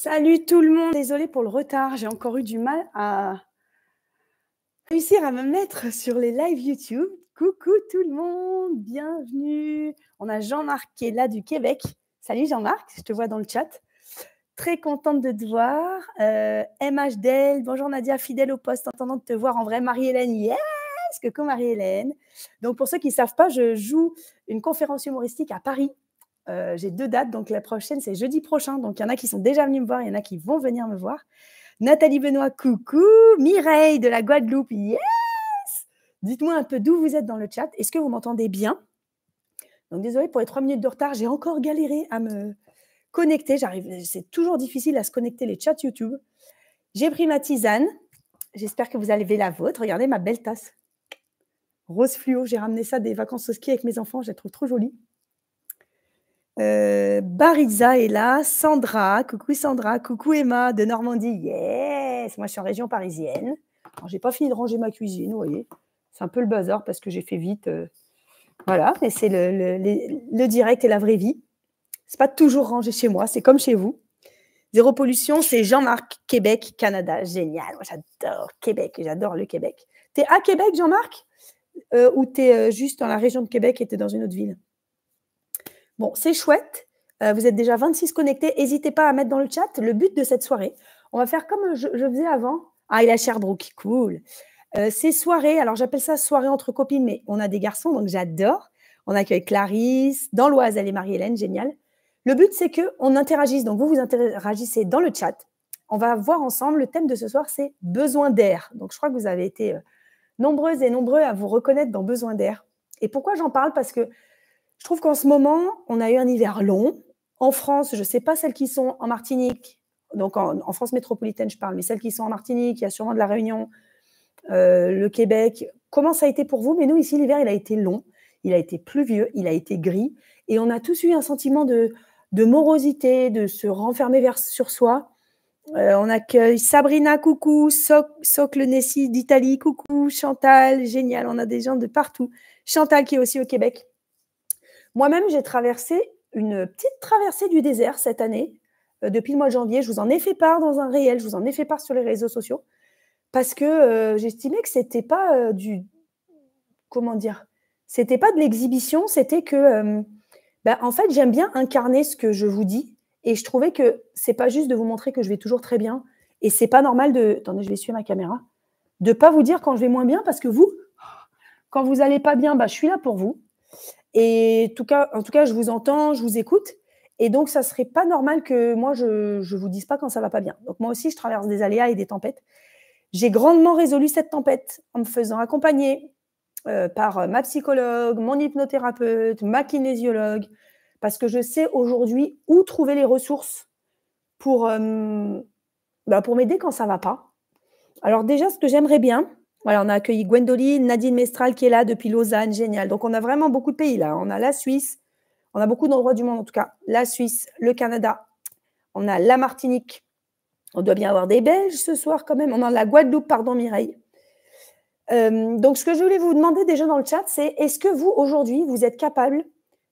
Salut tout le monde, désolé pour le retard, j'ai encore eu du mal à réussir à me mettre sur les lives YouTube. Coucou tout le monde, bienvenue. On a Jean-Marc qui est là du Québec. Salut Jean-Marc, je te vois dans le chat. Très contente de te voir. Euh, bonjour Nadia, fidèle au poste, attendant de te voir en vrai. Marie-Hélène, yes, que Marie-Hélène. Donc pour ceux qui ne savent pas, je joue une conférence humoristique à Paris euh, j'ai deux dates, donc la prochaine, c'est jeudi prochain. Donc il y en a qui sont déjà venus me voir, il y en a qui vont venir me voir. Nathalie Benoît, coucou. Mireille de la Guadeloupe, yes Dites-moi un peu d'où vous êtes dans le chat. Est-ce que vous m'entendez bien Donc désolé pour les trois minutes de retard, j'ai encore galéré à me connecter. J'arrive, c'est toujours difficile à se connecter les chats YouTube. J'ai pris ma tisane. J'espère que vous avez la vôtre. Regardez ma belle tasse. Rose fluo, j'ai ramené ça des vacances au ski avec mes enfants, je la trouve trop jolie. Euh, Bariza est là, Sandra, coucou Sandra, coucou Emma de Normandie, yes, moi je suis en région parisienne. j'ai pas fini de ranger ma cuisine, vous voyez, c'est un peu le bazar parce que j'ai fait vite. Euh, voilà, mais c'est le, direct et la vraie vie. C'est pas toujours rangé chez moi, c'est comme chez vous. Zéro pollution, c'est Jean-Marc, Québec, Canada, génial, moi j'adore Québec, j'adore le Québec. T'es à Québec Jean-Marc euh, ou t'es euh, juste dans la région de Québec et t'es dans une autre ville Bon, c'est chouette. Euh, vous êtes déjà 26 connectés. N'hésitez pas à mettre dans le chat le but de cette soirée. On va faire comme je, faisais avant. Ah, il a Sherbrooke, cool. Euh, ces soirées, alors j'appelle ça soirée entre copines, mais on a des garçons, donc j'adore. On accueille Clarisse, dans l'Oise, elle est Marie-Hélène, génial. Le but, c'est qu'on interagisse. Donc, vous, vous interagissez dans le chat. On va voir ensemble, le thème de ce soir, c'est besoin d'air. Donc, je crois que vous avez été euh, nombreuses et nombreux à vous reconnaître dans besoin d'air. Et pourquoi j'en parle Parce que je trouve qu'en ce moment, on a eu un hiver long. En France, je ne sais pas celles qui sont en Martinique, donc en, France métropolitaine, je parle, mais celles qui sont en Martinique, il y a sûrement de la Réunion, euh, le Québec. Comment ça a été pour vous Mais nous, ici, l'hiver, il a été long, il a été pluvieux, il a été gris, et on a tous eu un sentiment de, morosité, de se renfermer sur soi. Euh, on accueille Sabrina, coucou, soc Socle Nessie d'Italie, coucou, Chantal, génial, on a des gens de partout. Chantal qui est aussi au Québec. Moi-même, j'ai traversé une petite traversée du désert cette année, euh, depuis le mois de janvier. Je vous en ai fait part dans un réel, je vous en ai fait part sur les réseaux sociaux, parce que euh, j'estimais que c'était pas euh, du. Comment dire C'était pas de l'exhibition, c'était que. Ben, en fait, j'aime bien incarner ce que je vous dis, et je trouvais que ce n'est pas juste de vous montrer que je vais toujours très bien, et ce n'est pas normal de. Attendez, je vais suivre ma caméra. De pas vous dire quand je vais moins bien, parce que vous, quand vous n'allez pas bien, ben, je suis là pour vous. Et en tout, cas, je vous entends, je vous écoute. Et donc, ça serait pas normal que moi, je ne vous dise pas quand ça va pas bien. Donc, moi aussi, je traverse des aléas et des tempêtes. J'ai grandement résolu cette tempête en me faisant accompagner euh, par euh, ma psychologue, mon hypnothérapeute, ma kinésiologue, parce que je sais aujourd'hui où trouver les ressources pour, euh, bah, pour m'aider quand ça va pas. Alors déjà, ce que j'aimerais bien, voilà, on a accueilli Gwendoline, Nadine Mestral qui est là depuis Lausanne, génial. Donc on a vraiment beaucoup de pays là. On a la Suisse, on a beaucoup d'endroits du monde en tout cas. La Suisse, le Canada, on a la Martinique. On doit bien avoir des Belges ce soir quand même. On a la Guadeloupe, pardon Mireille. Euh, donc ce que je voulais vous demander déjà dans le chat, c'est est-ce que vous aujourd'hui, vous êtes capable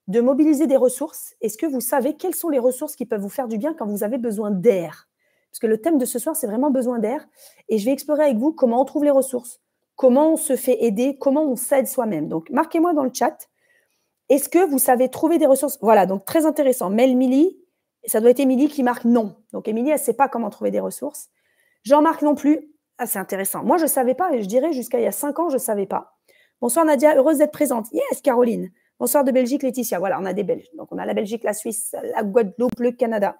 de mobiliser des ressources Est-ce que vous savez quelles sont les ressources qui peuvent vous faire du bien quand vous avez besoin d'air parce que le thème de ce soir, c'est vraiment besoin d'air. Et je vais explorer avec vous comment on trouve les ressources, comment on se fait aider, comment on s'aide soi-même. Donc, marquez-moi dans le chat. Est-ce que vous savez trouver des ressources Voilà, donc très intéressant. Mel Milly, ça doit être Émilie qui marque non. Donc, Emilie, elle ne sait pas comment trouver des ressources. Jean-Marc non plus. Ah, c'est intéressant. Moi, je ne savais pas, et je dirais jusqu'à il y a cinq ans, je ne savais pas. Bonsoir Nadia, heureuse d'être présente. Yes, Caroline. Bonsoir de Belgique, Laetitia. Voilà, on a des Belges. Donc, on a la Belgique, la Suisse, la Guadeloupe, le Canada.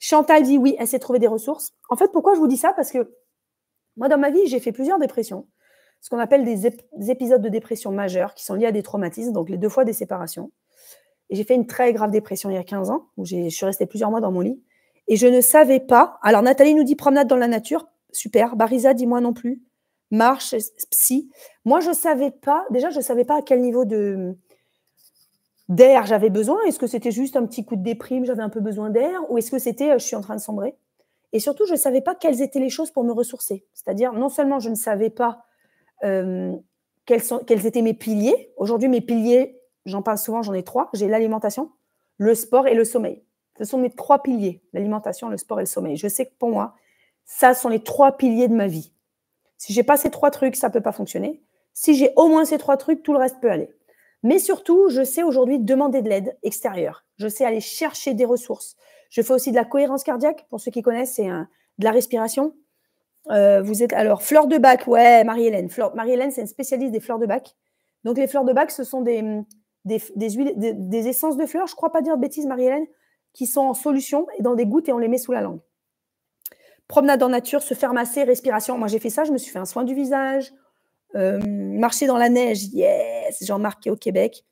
Chantal dit oui, elle s'est trouvée des ressources. En fait, pourquoi je vous dis ça Parce que moi, dans ma vie, j'ai fait plusieurs dépressions, ce qu'on appelle des, épisodes de dépression majeure qui sont liés à des traumatismes, donc les deux fois des séparations. Et j'ai fait une très grave dépression il y a 15 ans, où je suis restée plusieurs mois dans mon lit. Et je ne savais pas. Alors, Nathalie nous dit promenade dans la nature, super. Barisa dit moi non plus. Marche, psy. Moi, je ne savais pas. Déjà, je ne savais pas à quel niveau de, d'air j'avais besoin Est-ce que c'était juste un petit coup de déprime, j'avais un peu besoin d'air Ou est-ce que c'était euh, je suis en train de sombrer Et surtout, je ne savais pas quelles étaient les choses pour me ressourcer. C'est-à-dire, non seulement je ne savais pas quels, sont, quels étaient mes piliers. Aujourd'hui, mes piliers, j'en parle souvent, j'en ai trois. J'ai l'alimentation, le sport et le sommeil. Ce sont mes trois piliers, l'alimentation, le sport et le sommeil. Je sais que pour moi, ça sont les trois piliers de ma vie. Si j'ai pas ces trois trucs, ça peut pas fonctionner. Si j'ai au moins ces trois trucs, tout le reste peut aller. Mais surtout, je sais aujourd'hui demander de l'aide extérieure. Je sais aller chercher des ressources. Je fais aussi de la cohérence cardiaque. Pour ceux qui connaissent, c'est de la respiration. Euh, vous êtes alors fleur de bac, ouais, Marie-Hélène. Marie-Hélène, c'est une spécialiste des fleurs de bac. Donc les fleurs de bac, ce sont des, des, essences de fleurs, je crois pas dire de bêtises, Marie-Hélène, qui sont en solution et dans des gouttes et on les met sous la langue. Promenade en nature, se faire masser, respiration. Moi, j'ai fait ça, je me suis fait un soin du visage, euh, marcher dans la neige, yes, Jean-Marc est au Québec.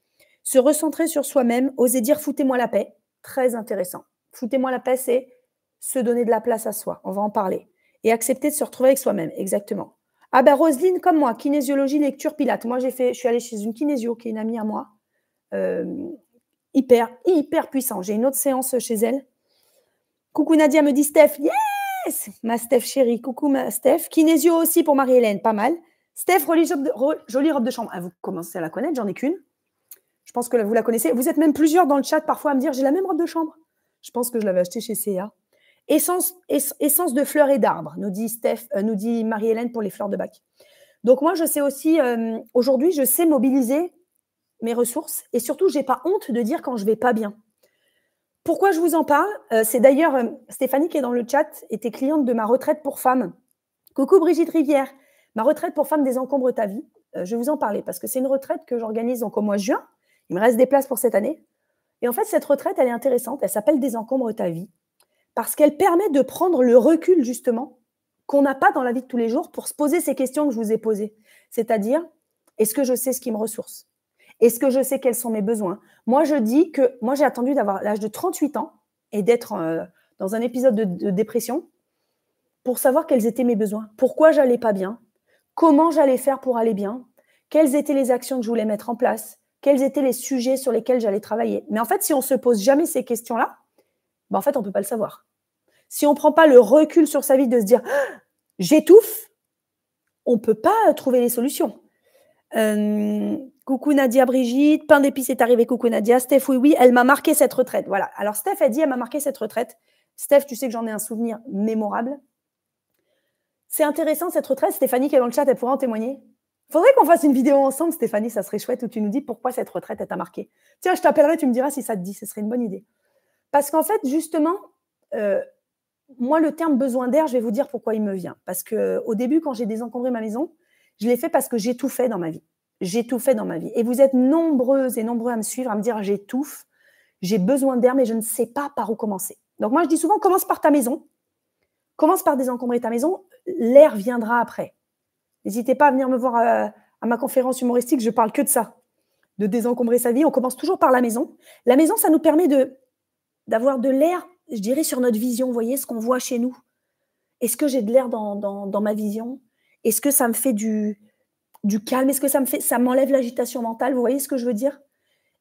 Se recentrer sur soi-même, oser dire foutez-moi la paix, très intéressant. Foutez-moi la paix, c'est se donner de la place à soi, on va en parler. Et accepter de se retrouver avec soi-même, exactement. Ah ben Roselyne, comme moi, kinésiologie, lecture, Pilate. Moi, j'ai fait, je suis allée chez une kinésio qui est une amie à moi. Euh, hyper, hyper puissant. J'ai une autre séance chez elle. Coucou Nadia me dit Steph, yes Ma Steph chérie, coucou ma Steph. Kinésio aussi pour Marie-Hélène, pas mal. Steph, jolie robe de chambre. Ah, vous commencez à la connaître, j'en ai qu'une. Je pense que vous la connaissez. Vous êtes même plusieurs dans le chat parfois à me dire j'ai la même robe de chambre. Je pense que je l'avais achetée chez CA. Essence, essence de fleurs et d'arbres, nous dit euh, nous dit Marie-Hélène pour les fleurs de bac. Donc moi, je sais aussi, euh, aujourd'hui, je sais mobiliser mes ressources et surtout, je n'ai pas honte de dire quand je vais pas bien. Pourquoi je vous en parle euh, C'est d'ailleurs Stéphanie qui est dans le chat, était cliente de ma retraite pour femmes. Coucou Brigitte Rivière. Ma retraite pour femmes désencombre ta vie. Euh, je vais vous en parler parce que c'est une retraite que j'organise donc au mois de juin. Il me reste des places pour cette année. Et en fait, cette retraite, elle est intéressante. Elle s'appelle Désencombre ta vie parce qu'elle permet de prendre le recul justement qu'on n'a pas dans la vie de tous les jours pour se poser ces questions que je vous ai posées. C'est-à-dire, est-ce que je sais ce qui me ressource Est-ce que je sais quels sont mes besoins Moi, je dis que moi, j'ai attendu d'avoir l'âge de 38 ans et d'être euh, dans un épisode de, de dépression pour savoir quels étaient mes besoins, pourquoi j'allais pas bien, comment j'allais faire pour aller bien, quelles étaient les actions que je voulais mettre en place, quels étaient les sujets sur lesquels j'allais travailler. Mais en fait, si on ne se pose jamais ces questions-là, ben, en fait, on ne peut pas le savoir. Si on ne prend pas le recul sur sa vie de se dire «Ah, j'étouffe, on ne peut pas euh, trouver les solutions. coucou Nadia Brigitte, pain d'épices est arrivé, coucou Nadia, Steph, oui, oui, elle m'a marqué cette retraite. Voilà. Alors Steph a dit, elle m'a marqué cette retraite. Steph, tu sais que j'en ai un souvenir mémorable. C'est intéressant cette retraite. Stéphanie qui est dans le chat, elle pourra en témoigner. Faudrait qu'on fasse une vidéo ensemble, Stéphanie, ça serait chouette, où tu nous dis pourquoi cette retraite t'a marqué. Tiens, je t'appellerai, tu me diras si ça te dit, ce serait une bonne idée. Parce qu'en fait, justement, euh, moi, le terme besoin d'air, je vais vous dire pourquoi il me vient. Parce que au début, quand j'ai désencombré ma maison, je l'ai fait parce que fait dans ma vie. fait dans ma vie. Et vous êtes nombreuses et nombreux à me suivre, à me dire j'étouffe, j'ai besoin d'air, mais je ne sais pas par où commencer. Donc moi, je dis souvent, commence par ta maison. Commence par désencombrer ta maison, l'air viendra après. N'hésitez pas à venir me voir euh, à, ma conférence humoristique, je parle que de ça, de désencombrer sa vie. On commence toujours par la maison. La maison, ça nous permet de d'avoir de l'air, je dirais, sur notre vision. Vous voyez ce qu'on voit chez nous. Est-ce que j'ai de l'air dans, ma vision Est-ce que ça me fait du, du calme Est-ce que ça me fait, ça m'enlève l'agitation mentale Vous voyez ce que je veux dire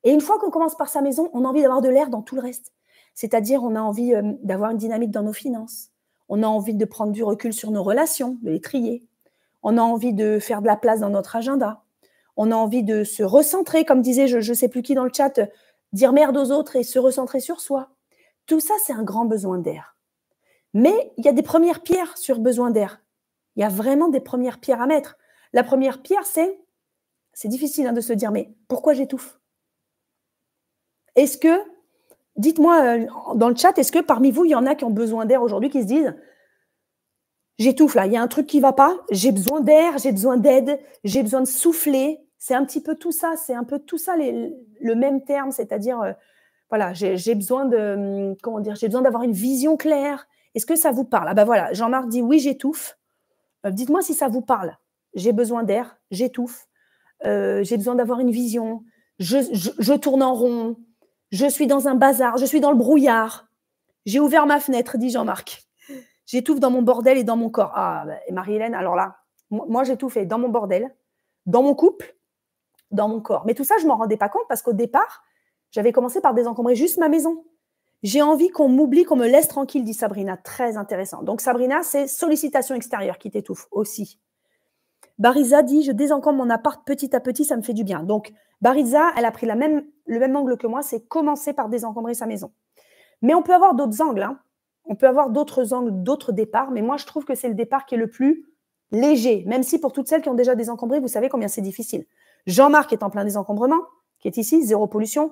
Et une fois qu'on commence par sa maison, on a envie d'avoir de l'air dans tout le reste. C'est-à-dire, on a envie euh, d'avoir une dynamique dans nos finances. On a envie de prendre du recul sur nos relations, de les trier. On a envie de faire de la place dans notre agenda. On a envie de se recentrer, comme disait je ne sais plus qui dans le chat, dire merde aux autres et se recentrer sur soi. Tout ça, c'est un grand besoin d'air. Mais il y a des premières pierres sur besoin d'air. Il y a vraiment des premières pierres à mettre. La première pierre, c'est, c'est difficile hein, de se dire, mais pourquoi j'étouffe Est-ce que Dites-moi euh, dans le chat, est-ce que parmi vous, il y en a qui ont besoin d'air aujourd'hui, qui se disent J'étouffe là, il y a un truc qui ne va pas, j'ai besoin d'air, j'ai besoin d'aide, j'ai besoin de souffler. C'est un petit peu tout ça, c'est un peu tout ça le même terme, c'est-à-dire, euh, voilà, j'ai besoin de, hum, comment dire, j'ai besoin d'avoir une vision claire. Est-ce que ça vous parle Ah ben voilà, Jean-Marc dit oui, j'étouffe. Euh, dites-moi si ça vous parle. J'ai besoin d'air, j'étouffe, j'ai besoin d'avoir une vision, je tourne en rond, je suis dans un bazar, je suis dans le brouillard. J'ai ouvert ma fenêtre, dit Jean-Marc. J'étouffe dans mon bordel et dans mon corps. Ah, bah, et Marie-Hélène, alors là, moi j'étouffais dans mon bordel, dans mon couple, dans mon corps. Mais tout ça, je m'en rendais pas compte parce qu'au départ, j'avais commencé par désencombrer juste ma maison. J'ai envie qu'on m'oublie, qu'on me laisse tranquille, dit Sabrina. Très intéressant. Donc Sabrina, c'est sollicitation extérieure qui t'étouffe aussi. Bariza dit Je désencombre mon appart petit à petit, ça me fait du bien. Donc, Bariza, elle a pris le même angle que moi c'est commencer par désencombrer sa maison. Mais on peut avoir d'autres angles. Hein. On peut avoir d'autres angles, d'autres départs. Mais moi, je trouve que c'est le départ qui est le plus léger, même si pour toutes celles qui ont déjà désencombré, vous savez combien c'est difficile. Jean-Marc est en plein désencombrement, qui est ici, zéro pollution.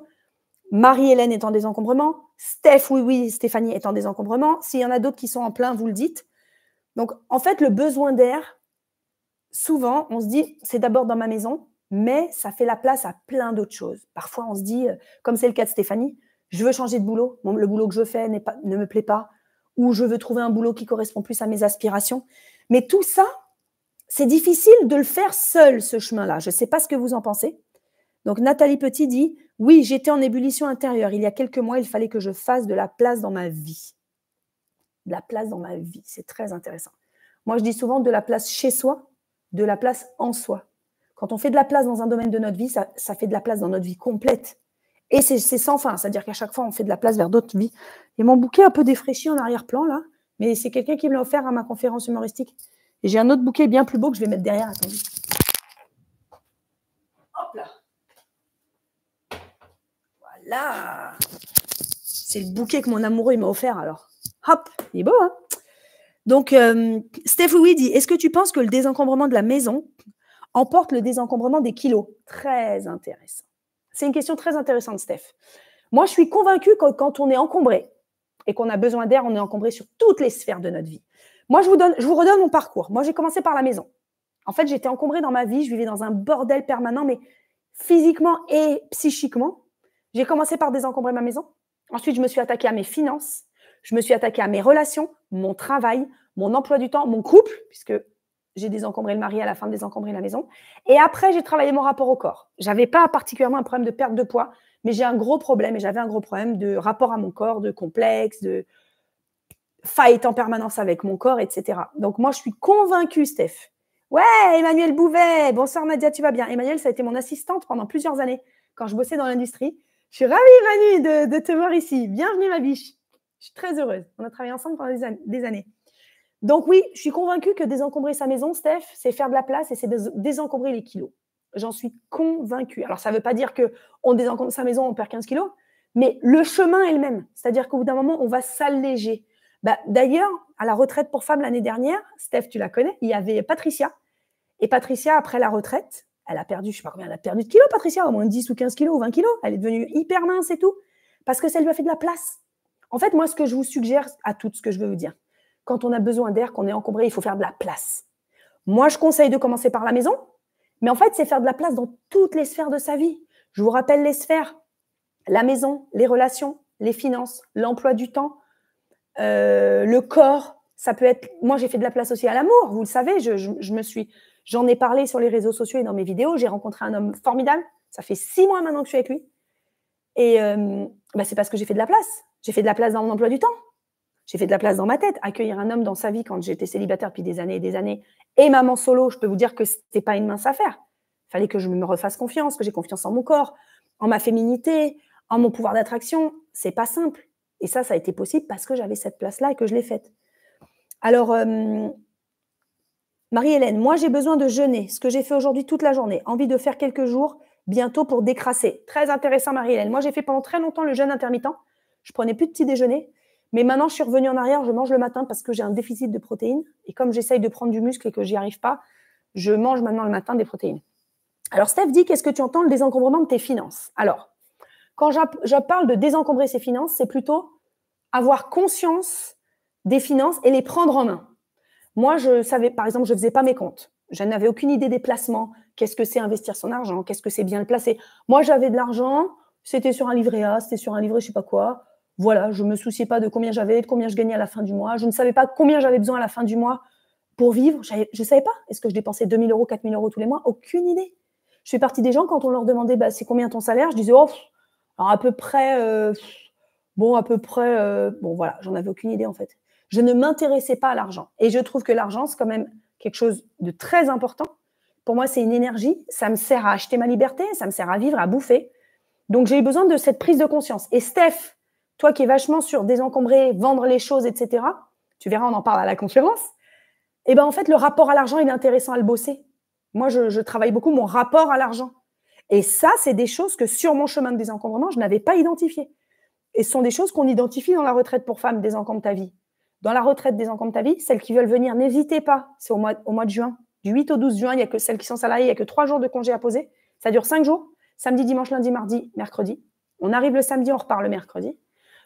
Marie-Hélène est en désencombrement. Steph, oui, oui, Stéphanie est en désencombrement. S'il y en a d'autres qui sont en plein, vous le dites. Donc, en fait, le besoin d'air, souvent, on se dit, c'est d'abord dans ma maison, mais ça fait la place à plein d'autres choses. Parfois, on se dit, euh, comme c'est le cas de Stéphanie, je veux changer de boulot, le boulot que je fais ne me plaît pas, ou je veux trouver un boulot qui correspond plus à mes aspirations. Mais tout ça, c'est difficile de le faire seul, ce chemin-là. Je ne sais pas ce que vous en pensez. Donc, Nathalie Petit dit, oui, j'étais en ébullition intérieure. Il y a quelques mois, il fallait que je fasse de la place dans ma vie. De la place dans ma vie, c'est très intéressant. Moi, je dis souvent de la place chez soi de la place en soi. Quand on fait de la place dans un domaine de notre vie, ça, fait de la place dans notre vie complète. Et c'est sans fin, c'est-à-dire qu'à chaque fois, on fait de la place vers d'autres vies. Et mon bouquet un peu défraîchi en arrière-plan, là, mais c'est quelqu'un qui me l'a offert à ma conférence humoristique. Et j'ai un autre bouquet bien plus beau que je vais mettre derrière, attendez. Hop là Voilà C'est le bouquet que mon amoureux m'a offert, alors. Hop Il est beau, hein donc, euh, Steph Louis dit Est-ce que tu penses que le désencombrement de la maison emporte le désencombrement des kilos Très intéressant. C'est une question très intéressante, Steph. Moi, je suis convaincue que quand on est encombré et qu'on a besoin d'air, on est encombré sur toutes les sphères de notre vie. Moi, je vous, donne, je vous redonne mon parcours. Moi, j'ai commencé par la maison. En fait, j'étais encombrée dans ma vie, je vivais dans un bordel permanent, mais physiquement et psychiquement. J'ai commencé par désencombrer ma maison. Ensuite, je me suis attaquée à mes finances. Je me suis attaquée à mes relations, mon travail, mon emploi du temps, mon couple, puisque j'ai désencombré le mari à la fin de désencombrer la maison. Et après, j'ai travaillé mon rapport au corps. Je n'avais pas particulièrement un problème de perte de poids, mais j'ai un gros problème et j'avais un gros problème de rapport à mon corps, de complexe, de fight en permanence avec mon corps, etc. Donc moi, je suis convaincue, Steph. Ouais, Emmanuel Bouvet, bonsoir Nadia, tu vas bien. Emmanuel, ça a été mon assistante pendant plusieurs années quand je bossais dans l'industrie. Je suis ravie, Manu, de te voir ici. Bienvenue, ma biche. Je suis très heureuse. On a travaillé ensemble pendant des, années. Donc oui, je suis convaincue que désencombrer sa maison, Steph, c'est faire de la place et c'est désencombrer les kilos. J'en suis convaincue. Alors ça ne veut pas dire que on désencombre sa maison, on perd 15 kilos, mais le chemin est le même. C'est-à-dire qu'au bout d'un moment, on va s'alléger. Bah, d'ailleurs, à la retraite pour femmes l'année dernière, Steph, tu la connais, il y avait Patricia. Et Patricia, après la retraite, elle a perdu, je ne sais pas combien, elle a perdu de kilos, Patricia, au moins 10 ou 15 kilos ou 20 kilos. Elle est devenue hyper mince et tout, parce que ça lui a fait de la place. En fait, moi, ce que je vous suggère à toutes, ce que je veux vous dire, quand on a besoin d'air, qu'on est encombré, il faut faire de la place. Moi, je conseille de commencer par la maison, mais en fait, c'est faire de la place dans toutes les sphères de sa vie. Je vous rappelle les sphères la maison, les relations, les finances, l'emploi du temps, euh, le corps. Ça peut être. Moi, j'ai fait de la place aussi à l'amour. Vous le savez, je, me suis. J'en ai parlé sur les réseaux sociaux et dans mes vidéos. J'ai rencontré un homme formidable. Ça fait six mois maintenant que je suis avec lui. Et euh, bah, c'est parce que j'ai fait de la place. J'ai fait de la place dans mon emploi du temps. J'ai fait de la place dans ma tête. Accueillir un homme dans sa vie quand j'étais célibataire depuis des années et des années et maman solo, je peux vous dire que ce n'était pas une mince affaire. Il Fallait que je me refasse confiance, que j'ai confiance en mon corps, en ma féminité, en mon pouvoir d'attraction. Ce n'est pas simple. Et ça, ça a été possible parce que j'avais cette place-là et que je l'ai faite. Alors, euh, Marie-Hélène, moi j'ai besoin de jeûner, ce que j'ai fait aujourd'hui toute la journée, envie de faire quelques jours bientôt pour décrasser. Très intéressant, Marie-Hélène. Moi j'ai fait pendant très longtemps le jeûne intermittent je prenais plus de petit déjeuner. Mais maintenant, je suis revenue en arrière, je mange le matin parce que j'ai un déficit de protéines. Et comme j'essaye de prendre du muscle et que j'y arrive pas, je mange maintenant le matin des protéines. Alors, Steph dit, qu'est-ce que tu entends le désencombrement de tes finances Alors, quand je parle de désencombrer ses finances, c'est plutôt avoir conscience des finances et les prendre en main. Moi, je savais, par exemple, je ne faisais pas mes comptes. Je n'avais aucune idée des placements. Qu'est-ce que c'est investir son argent Qu'est-ce que c'est bien le placer Moi, j'avais de l'argent. C'était sur un livret A, c'était sur un livret je sais pas quoi. Voilà, je ne me souciais pas de combien j'avais, de combien je gagnais à la fin du mois. Je ne savais pas combien j'avais besoin à la fin du mois pour vivre. Je ne savais pas. Est-ce que je dépensais 2000 euros, 4000 euros tous les mois Aucune idée. Je fais partie des gens, quand on leur demandait bah, c'est combien ton salaire, je disais oh, alors à peu près, euh, bon, à peu près, euh, bon, voilà, j'en avais aucune idée en fait. Je ne m'intéressais pas à l'argent. Et je trouve que l'argent, c'est quand même quelque chose de très important. Pour moi, c'est une énergie. Ça me sert à acheter ma liberté, ça me sert à vivre, à bouffer. Donc, j'ai eu besoin de cette prise de conscience. Et Steph, toi qui es vachement sur désencombrer, vendre les choses, etc., tu verras, on en parle à la conférence. Et eh ben en fait, le rapport à l'argent, il est intéressant à le bosser. Moi, je, travaille beaucoup mon rapport à l'argent. Et ça, c'est des choses que sur mon chemin de désencombrement, je n'avais pas identifiées. Et ce sont des choses qu'on identifie dans la retraite pour femmes, désencombre ta vie. Dans la retraite désencombre ta vie, celles qui veulent venir, n'hésitez pas. C'est au mois, de juin. Du 8 au 12 juin, il n'y a que celles qui sont salariées, il n'y a que trois jours de congé à poser. Ça dure cinq jours. Samedi, dimanche, lundi, mardi, mercredi. On arrive le samedi, on repart le mercredi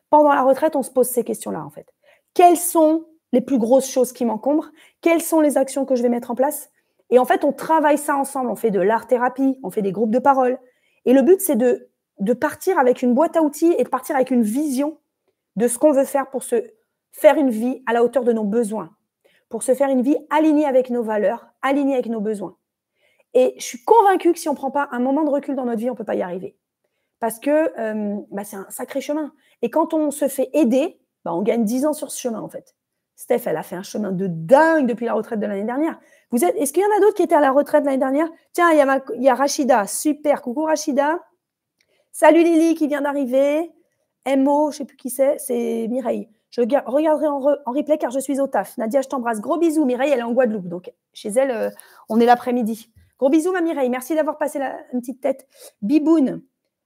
pendant la retraite, on se pose ces questions-là, en fait. Quelles sont les plus grosses choses qui m'encombrent Quelles sont les actions que je vais mettre en place Et en fait, on travaille ça ensemble. On fait de l'art-thérapie, on fait des groupes de parole. Et le but, c'est de, partir avec une boîte à outils et de partir avec une vision de ce qu'on veut faire pour se faire une vie à la hauteur de nos besoins, pour se faire une vie alignée avec nos valeurs, alignée avec nos besoins. Et je suis convaincue que si on ne prend pas un moment de recul dans notre vie, on ne peut pas y arriver. Parce que euh, bah, c'est un sacré chemin. Et quand on se fait aider, bah, on gagne 10 ans sur ce chemin, en fait. Steph, elle a fait un chemin de dingue depuis la retraite de l'année dernière. Vous êtes, est-ce qu'il y en a d'autres qui étaient à la retraite l'année dernière Tiens, il y, a Rachida, super, coucou Rachida. Salut Lily qui vient d'arriver. Mo, je ne sais plus qui c'est, c'est Mireille. Je regarderai en, replay car je suis au taf. Nadia, je t'embrasse. Gros bisous. Mireille, elle est en Guadeloupe, donc chez elle, euh, on est l'après-midi. Gros bisous, ma Mireille. Merci d'avoir passé la... une petite tête. Biboune.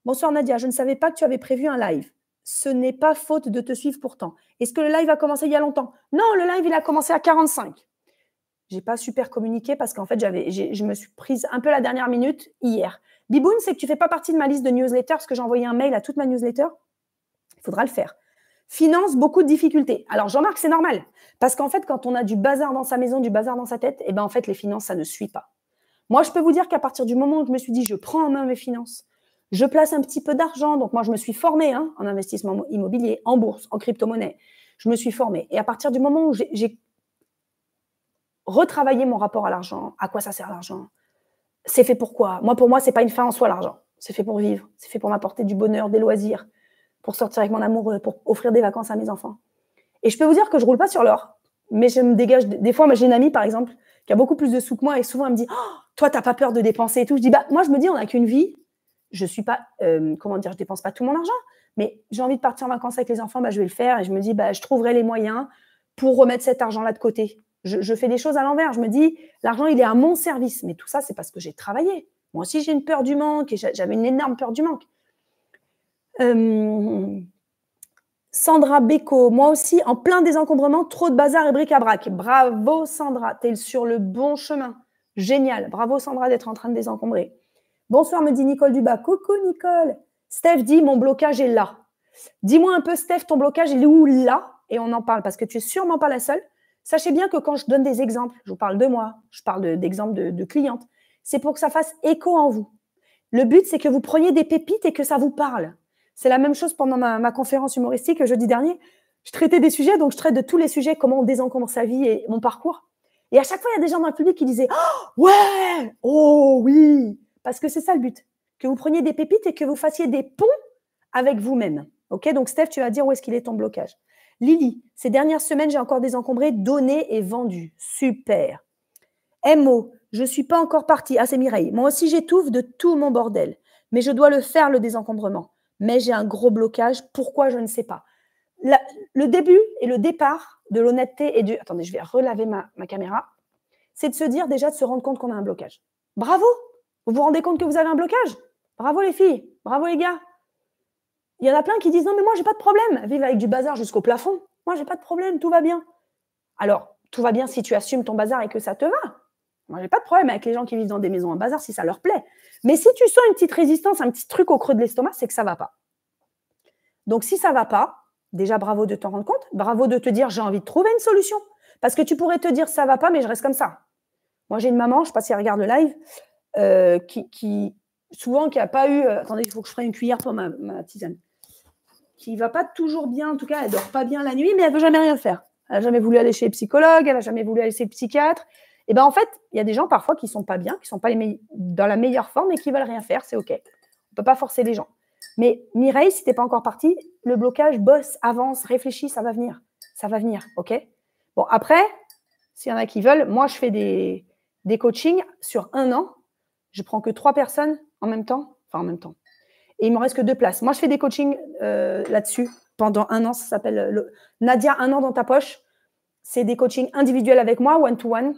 bonsoir Nadia. Je ne savais pas que tu avais prévu un live ce n'est pas faute de te suivre pourtant. Est-ce que le live a commencé il y a longtemps Non, le live, il a commencé à 45. J'ai pas super communiqué parce qu'en fait, j'avais, je me suis prise un peu la dernière minute hier. Biboun, c'est que tu fais pas partie de ma liste de newsletters parce que j'ai envoyé un mail à toute ma newsletter. Il faudra le faire. Finance, beaucoup de difficultés. Alors, Jean-Marc, c'est normal. Parce qu'en fait, quand on a du bazar dans sa maison, du bazar dans sa tête, et eh ben, en fait, les finances, ça ne suit pas. Moi, je peux vous dire qu'à partir du moment où je me suis dit, je prends en main mes finances, je place un petit peu d'argent. Donc, moi, je me suis formée hein, en investissement immobilier, en bourse, en crypto-monnaie. Je me suis formée. Et à partir du moment où j'ai retravaillé mon rapport à l'argent, à quoi ça sert l'argent, c'est fait pourquoi Moi, pour moi, c'est pas une fin en soi, l'argent. C'est fait pour vivre. C'est fait pour m'apporter du bonheur, des loisirs, pour sortir avec mon amoureux, pour offrir des vacances à mes enfants. Et je peux vous dire que je roule pas sur l'or, mais je me dégage. Des fois, j'ai une amie, par exemple, qui a beaucoup plus de sous que moi et souvent elle me dit oh, Toi, t'as pas peur de dépenser et tout. Je dis Bah, moi, je me dis, on n'a qu'une vie je suis pas, euh, comment dire, je dépense pas tout mon argent, mais j'ai envie de partir en vacances avec les enfants, bah, je vais le faire et je me dis, bah, je trouverai les moyens pour remettre cet argent-là de côté. Je, fais des choses à l'envers. Je me dis, l'argent, il est à mon service. Mais tout ça, c'est parce que j'ai travaillé. Moi aussi, j'ai une peur du manque et j'avais une énorme peur du manque. Euh, Sandra Beco, moi aussi, en plein désencombrement, trop de bazar et bric-à-brac. Bravo Sandra, tu es sur le bon chemin. Génial. Bravo Sandra d'être en train de désencombrer. Bonsoir, me dit Nicole Dubas. Coucou, Nicole. Steph dit Mon blocage est là. Dis-moi un peu, Steph, ton blocage, il est où là Et on en parle parce que tu es sûrement pas la seule. Sachez bien que quand je donne des exemples, je vous parle de moi, je parle d'exemples de, clientes, c'est pour que ça fasse écho en vous. Le but, c'est que vous preniez des pépites et que ça vous parle. C'est la même chose pendant ma, conférence humoristique jeudi dernier. Je traitais des sujets, donc je traite de tous les sujets, comment on désencombre sa vie et mon parcours. Et à chaque fois, il y a des gens dans le public qui disaient oh, Ouais Oh oui parce que c'est ça le but, que vous preniez des pépites et que vous fassiez des ponts avec vous-même. Ok, donc Steph, tu vas dire où est-ce qu'il est ton blocage. Lily, ces dernières semaines, j'ai encore désencombré, donné et vendu. Super. MO, je ne suis pas encore partie. Ah, c'est Mireille. Moi aussi, j'étouffe de tout mon bordel. Mais je dois le faire, le désencombrement. Mais j'ai un gros blocage. Pourquoi Je ne sais pas. le début et le départ de l'honnêteté et du. Attendez, je vais relaver ma, ma caméra. C'est de se dire déjà, de se rendre compte qu'on a un blocage. Bravo vous vous rendez compte que vous avez un blocage Bravo les filles, bravo les gars. Il y en a plein qui disent non mais moi j'ai pas de problème, vivre avec du bazar jusqu'au plafond. Moi j'ai pas de problème, tout va bien. Alors, tout va bien si tu assumes ton bazar et que ça te va. Moi j'ai pas de problème avec les gens qui vivent dans des maisons en bazar si ça leur plaît. Mais si tu sens une petite résistance, un petit truc au creux de l'estomac, c'est que ça va pas. Donc si ça va pas, déjà bravo de t'en rendre compte, bravo de te dire j'ai envie de trouver une solution parce que tu pourrais te dire ça va pas mais je reste comme ça. Moi j'ai une maman, je sais pas si elle regarde le live, euh, qui, souvent qui n'a pas eu. Euh, attendez, il faut que je prenne une cuillère pour ma, tisane. Qui va pas toujours bien, en tout cas, elle dort pas bien la nuit, mais elle veut jamais rien faire. Elle n'a jamais voulu aller chez le psychologue elle n'a jamais voulu aller chez le psychiatre. Et eh ben en fait, il y a des gens parfois qui sont pas bien, qui sont pas dans la meilleure forme et qui veulent rien faire, c'est ok. On peut pas forcer les gens. Mais Mireille, si t'es pas encore parti, le blocage, bosse, avance, réfléchis, ça va venir, ça va venir, ok. Bon après, s'il y en a qui veulent, moi je fais des, des coachings sur un an je prends que trois personnes en même temps, enfin en même temps. Et il me reste que deux places. Moi, je fais des coachings euh, là-dessus pendant un an. Ça s'appelle euh, le... Nadia, un an dans ta poche. C'est des coachings individuels avec moi, one-to-one,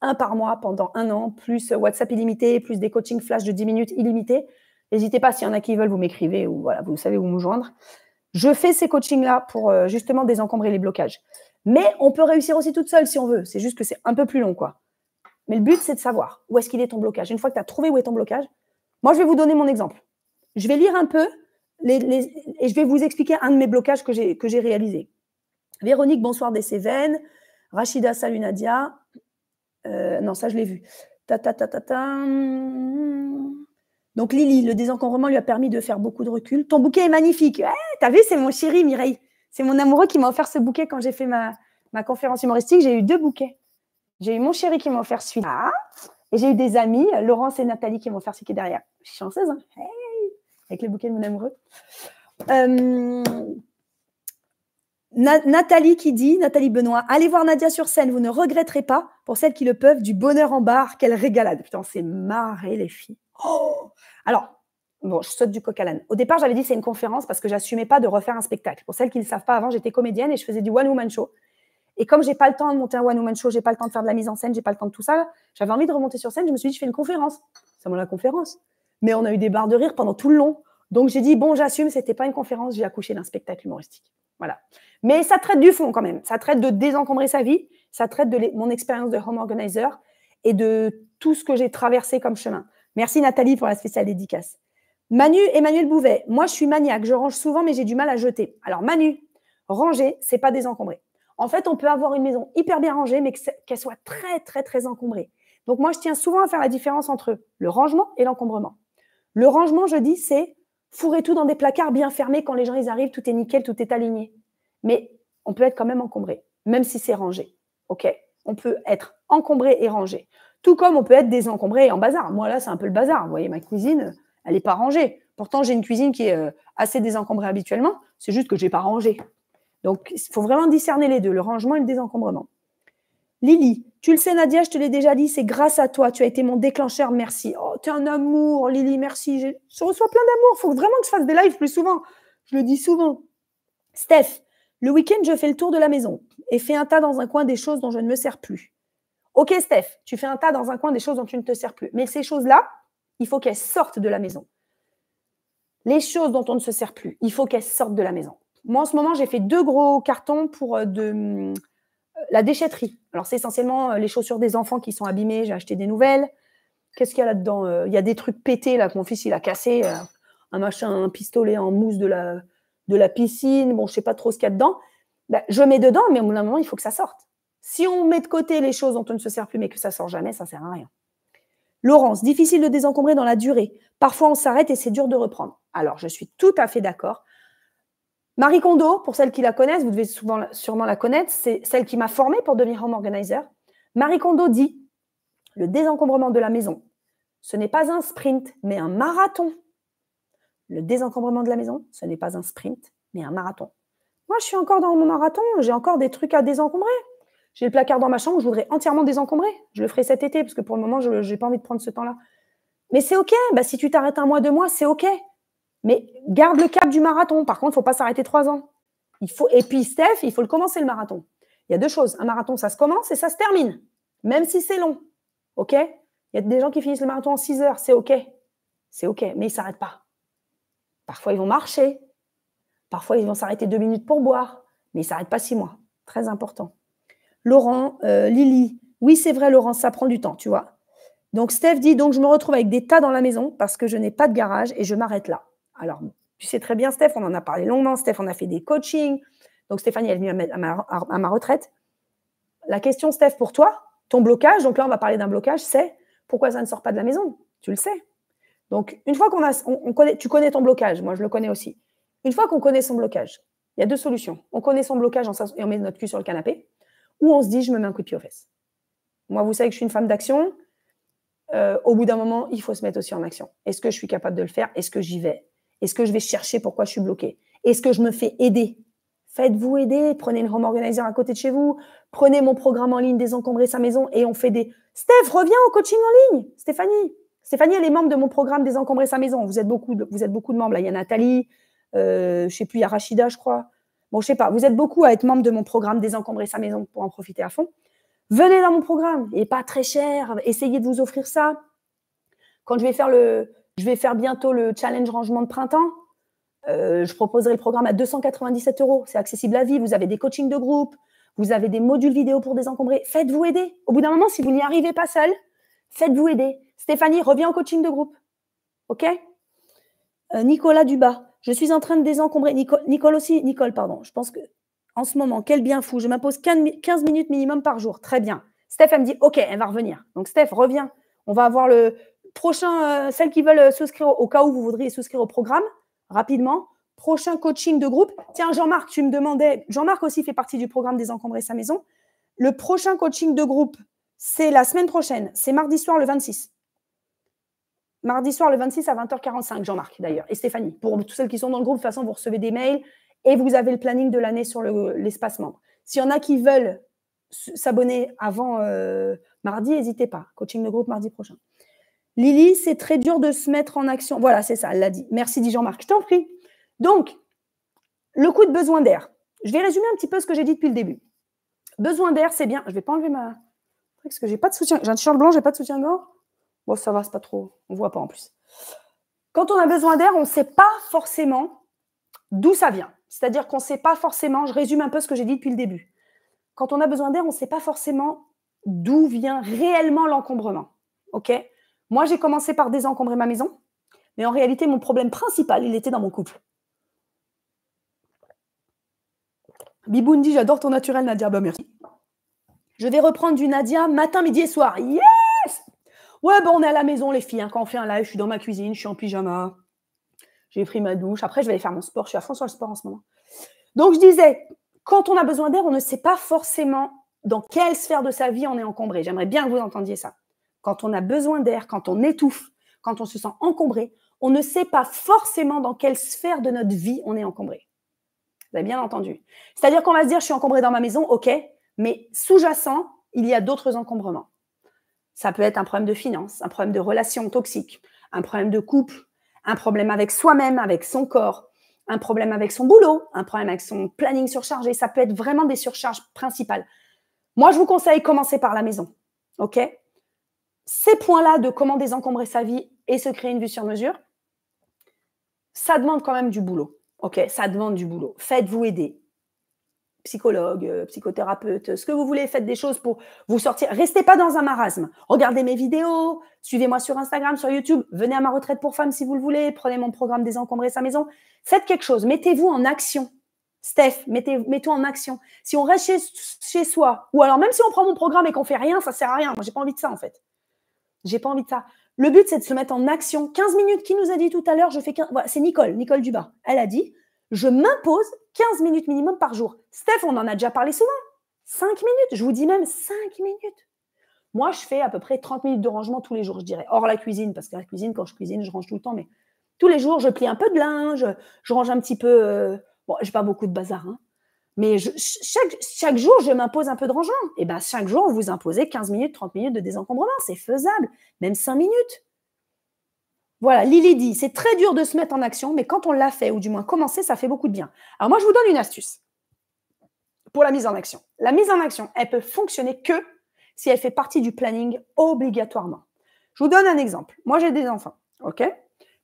un par mois pendant un an, plus WhatsApp illimité, plus des coachings flash de 10 minutes illimité. N'hésitez pas, s'il y en a qui veulent, vous m'écrivez ou voilà, vous savez où me joindre. Je fais ces coachings-là pour euh, justement désencombrer les blocages. Mais on peut réussir aussi toute seule si on veut. C'est juste que c'est un peu plus long, quoi. Mais le but, c'est de savoir où est-ce qu'il est ton blocage. Une fois que tu as trouvé où est ton blocage, moi, je vais vous donner mon exemple. Je vais lire un peu les, et je vais vous expliquer un de mes blocages que j'ai réalisé. Véronique, bonsoir des Cévennes. Rachida, salut Nadia. Euh, non, ça, je l'ai vu. Ta, ta, ta, ta, Donc, Lily, le désencombrement lui a permis de faire beaucoup de recul. Ton bouquet est magnifique. T'as vu, c'est mon chéri, Mireille. C'est mon amoureux qui m'a offert ce bouquet quand j'ai fait ma conférence humoristique. J'ai eu deux bouquets. J'ai eu mon chéri qui m'a offert celui-là. Et j'ai eu des amis, Laurence et Nathalie, qui m'ont offert celui qui est derrière. Je suis chanceuse, hein Avec le bouquet de mon amoureux. Euh, Nathalie qui dit, Nathalie Benoît, allez voir Nadia sur scène, vous ne regretterez pas, pour celles qui le peuvent, du bonheur en barre, quelle régalade. Putain, c'est marré les filles. Oh Alors, bon, je saute du coq à l'âne. Au départ, j'avais dit c'est une conférence parce que j'assumais pas de refaire un spectacle. Pour celles qui ne le savent pas, avant, j'étais comédienne et je faisais du one-woman show. Et comme j'ai pas le temps de monter un one woman show, j'ai pas le temps de faire de la mise en scène, j'ai pas le temps de tout ça, j'avais envie de remonter sur scène. Je me suis dit, je fais une conférence. Ça m'a la conférence. Mais on a eu des barres de rire pendant tout le long. Donc j'ai dit bon, j'assume, c'était pas une conférence, j'ai accouché d'un spectacle humoristique. Voilà. Mais ça traite du fond quand même. Ça traite de désencombrer sa vie. Ça traite de mon expérience de home organizer et de tout ce que j'ai traversé comme chemin. Merci Nathalie pour la spéciale dédicace. Manu, Emmanuel Bouvet. Moi, je suis maniaque. Je range souvent, mais j'ai du mal à jeter. Alors Manu, ranger, c'est pas désencombrer. En fait, on peut avoir une maison hyper bien rangée, mais qu'elle soit très, très, très encombrée. Donc moi, je tiens souvent à faire la différence entre le rangement et l'encombrement. Le rangement, je dis, c'est fourrer tout dans des placards bien fermés quand les gens ils arrivent, tout est nickel, tout est aligné. Mais on peut être quand même encombré, même si c'est rangé. OK On peut être encombré et rangé. Tout comme on peut être désencombré et en bazar. Moi, là, c'est un peu le bazar. Vous voyez, ma cuisine, elle n'est pas rangée. Pourtant, j'ai une cuisine qui est euh, assez désencombrée habituellement. C'est juste que je n'ai pas rangé. Donc, il faut vraiment discerner les deux, le rangement et le désencombrement. Lily, tu le sais, Nadia, je te l'ai déjà dit, c'est grâce à toi. Tu as été mon déclencheur, merci. Oh, t'es un amour, Lily, merci. Je, reçois plein d'amour. il faut vraiment que je fasse des lives plus souvent. Je le dis souvent. Steph, le week-end, je fais le tour de la maison et fais un tas dans un coin des choses dont je ne me sers plus. Ok, Steph, tu fais un tas dans un coin des choses dont tu ne te sers plus. Mais ces choses-là, il faut qu'elles sortent de la maison. Les choses dont on ne se sert plus, il faut qu'elles sortent de la maison. Moi, en ce moment, j'ai fait deux gros cartons pour euh, euh, la déchetterie. Alors, c'est essentiellement euh, les chaussures des enfants qui sont abîmées. J'ai acheté des nouvelles. Qu'est-ce qu'il y a là-dedans Il y a des trucs pétés là que mon fils il a cassé. un machin, un pistolet en mousse de la, piscine. Bon, je sais pas trop ce qu'il y a dedans. Bah, je mets dedans, mais au bout d'un moment, il faut que ça sorte. Si on met de côté les choses dont on ne se sert plus, mais que ça sort jamais, ça sert à rien. Laurence, difficile de désencombrer dans la durée. Parfois, on s'arrête et c'est dur de reprendre. Alors, je suis tout à fait d'accord. Marie Kondo, pour celles qui la connaissent, vous devez souvent, sûrement la connaître, c'est celle qui m'a formée pour devenir home organizer. Marie Kondo dit Le désencombrement de la maison, ce n'est pas un sprint, mais un marathon. Le désencombrement de la maison, ce n'est pas un sprint, mais un marathon. Moi, je suis encore dans mon marathon, j'ai encore des trucs à désencombrer. J'ai le placard dans ma chambre, je voudrais entièrement désencombrer. Je le ferai cet été, parce que pour le moment, je n'ai pas envie de prendre ce temps-là. Mais c'est OK, bah, si tu t'arrêtes un mois, deux mois, c'est OK. Mais garde le cap du marathon. Par contre, il ne faut pas s'arrêter trois ans. Il faut... Et puis, Steph, il faut le commencer le marathon. Il y a deux choses. Un marathon, ça se commence et ça se termine, même si c'est long. OK Il y a des gens qui finissent le marathon en six heures, c'est OK. C'est OK, mais ils ne s'arrêtent pas. Parfois, ils vont marcher. Parfois, ils vont s'arrêter deux minutes pour boire, mais ils ne s'arrêtent pas six mois. Très important. Laurent, euh, Lily. Oui, c'est vrai, Laurent, ça prend du temps, tu vois. Donc, Steph dit, donc je me retrouve avec des tas dans la maison parce que je n'ai pas de garage et je m'arrête là. Alors, tu sais très bien, Steph, on en a parlé longuement. Steph, on a fait des coachings. Donc, Stéphanie, elle est venue à ma, retraite. La question, Steph, pour toi, ton blocage, donc là, on va parler d'un blocage, c'est pourquoi ça ne sort pas de la maison Tu le sais. Donc, une fois qu'on a, tu connais ton blocage, moi je le connais aussi. Une fois qu'on connaît son blocage, il y a deux solutions. On connaît son blocage et on met notre cul sur le canapé, ou on se dit, je me mets un coup de pied aux fesses. Moi, vous savez que je suis une femme d'action. Euh, au bout d'un moment, il faut se mettre aussi en action. Est-ce que je suis capable de le faire Est-ce que j'y vais est-ce que je vais chercher pourquoi je suis bloqué Est-ce que je me fais aider Faites-vous aider, prenez une home organizer à côté de chez vous, prenez mon programme en ligne Désencombrer sa maison et on fait des Steph, reviens au coaching en ligne, Stéphanie. Stéphanie, elle est membre de mon programme Désencombrer sa maison. Vous êtes beaucoup de, vous êtes beaucoup de membres. Là, il y a Nathalie, euh, Je ne sais plus, il y a Rachida, je crois. Bon, je ne sais pas, vous êtes beaucoup à être membre de mon programme Désencombrer sa maison pour en profiter à fond. Venez dans mon programme, il n'est pas très cher, essayez de vous offrir ça. Quand je vais faire le, je vais faire bientôt le challenge rangement de printemps. Euh, je proposerai le programme à 297 euros. C'est accessible à vie. Vous avez des coachings de groupe, vous avez des modules vidéo pour désencombrer. Faites-vous aider. Au bout d'un moment, si vous n'y arrivez pas seul, faites-vous aider. Stéphanie, reviens au coaching de groupe. OK euh, Nicolas Dubas, je suis en train de désencombrer. Nicole aussi, Nicole, pardon. Je pense que en ce moment, quel bien fou. Je m'impose 15 minutes minimum par jour. Très bien. Steph, elle me dit OK, elle va revenir. Donc, Steph, reviens. On va avoir le, prochain, euh, celles qui veulent euh, souscrire au cas où vous voudriez souscrire au programme, rapidement. Prochain coaching de groupe. Tiens, Jean-Marc, tu me demandais. Jean-Marc aussi fait partie du programme Désencombrer sa maison. Le prochain coaching de groupe, c'est la semaine prochaine. C'est mardi soir le 26. Mardi soir le 26 à 20h45, Jean-Marc d'ailleurs, et Stéphanie. Pour toutes celles qui sont dans le groupe, de toute façon, vous recevez des mails et vous avez le planning de l'année sur l'espace membre. S'il y en a qui veulent s'abonner avant euh, mardi, n'hésitez pas. Coaching de groupe mardi prochain. Lily, c'est très dur de se mettre en action. Voilà, c'est ça, elle l'a dit. Merci, dit Jean-Marc. Je t'en prie. Donc, le coup de besoin d'air. Je vais résumer un petit peu ce que j'ai dit depuis le début. Besoin d'air, c'est bien. Je ne vais pas enlever ma. Parce que j'ai pas de soutien. J'ai un t-shirt blanc, j'ai pas de soutien-gorge. Bon, ça va, c'est pas trop. On ne voit pas en plus. Quand on a besoin d'air, on ne sait pas forcément d'où ça vient. C'est-à-dire qu'on ne sait pas forcément, je résume un peu ce que j'ai dit depuis le début. Quand on a besoin d'air, on ne sait pas forcément d'où vient réellement l'encombrement. OK moi, j'ai commencé par désencombrer ma maison, mais en réalité, mon problème principal, il était dans mon couple. Biboundi, J'adore ton naturel, Nadia. Ben, merci. Je vais reprendre du Nadia matin, midi et soir. Yes Ouais, bon, on est à la maison, les filles. Hein, quand on fait un live, je suis dans ma cuisine, je suis en pyjama. J'ai pris ma douche. Après, je vais aller faire mon sport. Je suis à fond sur le sport en ce moment. Donc, je disais Quand on a besoin d'air, on ne sait pas forcément dans quelle sphère de sa vie on est encombré. J'aimerais bien que vous entendiez ça quand on a besoin d'air, quand on étouffe, quand on se sent encombré, on ne sait pas forcément dans quelle sphère de notre vie on est encombré. Vous avez bien entendu. C'est-à-dire qu'on va se dire, je suis encombré dans ma maison, ok, mais sous-jacent, il y a d'autres encombrements. Ça peut être un problème de finances, un problème de relations toxiques, un problème de couple, un problème avec soi-même, avec son corps, un problème avec son boulot, un problème avec son planning surchargé. Ça peut être vraiment des surcharges principales. Moi, je vous conseille, de commencer par la maison. OK ces points-là de comment désencombrer sa vie et se créer une vue sur mesure, ça demande quand même du boulot. OK, ça demande du boulot. Faites-vous aider. Psychologue, euh, psychothérapeute, ce que vous voulez, faites des choses pour vous sortir. Restez pas dans un marasme. Regardez mes vidéos, suivez-moi sur Instagram, sur YouTube, venez à ma retraite pour femmes si vous le voulez, prenez mon programme Désencombrer sa maison. Faites quelque chose, mettez-vous en action. Steph, mettez-vous en action. Si on reste chez, chez, soi, ou alors même si on prend mon programme et qu'on fait rien, ça sert à rien. Moi, j'ai pas envie de ça en fait. J'ai pas envie de ça. Le but, c'est de se mettre en action. 15 minutes, qui nous a dit tout à l'heure, je fais c'est Nicole, Nicole Dubas. Elle a dit, je m'impose 15 minutes minimum par jour. Steph, on en a déjà parlé souvent. 5 minutes, je vous dis même 5 minutes. Moi, je fais à peu près 30 minutes de rangement tous les jours, je dirais. Hors la cuisine, parce que la cuisine, quand je cuisine, je range tout le temps. Mais tous les jours, je plie un peu de linge, je range un petit peu... Euh, bon, j'ai pas beaucoup de bazar, hein. Mais chaque, jour, je m'impose un peu de rangement. Et eh bien, chaque jour, vous imposez 15 minutes, 30 minutes de désencombrement. C'est faisable, même 5 minutes. Voilà, Lily dit c'est très dur de se mettre en action, mais quand on l'a fait, ou du moins commencé, ça fait beaucoup de bien. Alors, moi, je vous donne une astuce pour la mise en action. La mise en action, elle peut fonctionner que si elle fait partie du planning obligatoirement. Je vous donne un exemple. Moi, j'ai des enfants, OK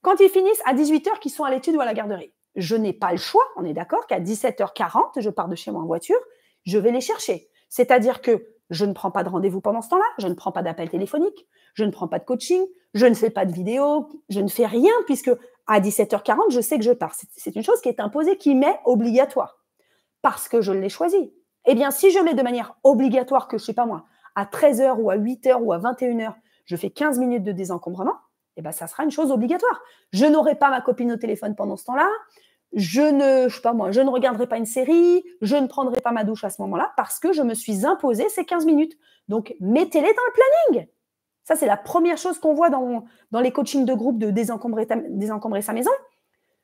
Quand ils finissent à 18h, qu'ils sont à l'étude ou à la garderie, je n'ai pas le choix, on est d'accord qu'à 17h40, je pars de chez moi en voiture, je vais les chercher. C'est-à-dire que je ne prends pas de rendez-vous pendant ce temps-là, je ne prends pas d'appel téléphonique, je ne prends pas de coaching, je ne fais pas de vidéo, je ne fais rien puisque à 17h40, je sais que je pars. C'est une chose qui est imposée, qui m'est obligatoire parce que je l'ai choisi. Eh bien, si je mets de manière obligatoire que, je ne sais pas moi, à 13h ou à 8h ou à 21h, je fais 15 minutes de désencombrement, eh ben, ça sera une chose obligatoire. Je n'aurai pas ma copine au téléphone pendant ce temps-là. Je ne, pas moi, je ne regarderai pas une série, je ne prendrai pas ma douche à ce moment-là parce que je me suis imposé ces 15 minutes. Donc, mettez-les dans le planning. Ça, c'est la première chose qu'on voit dans, les coachings de groupe de désencombrer, désencombrer sa maison.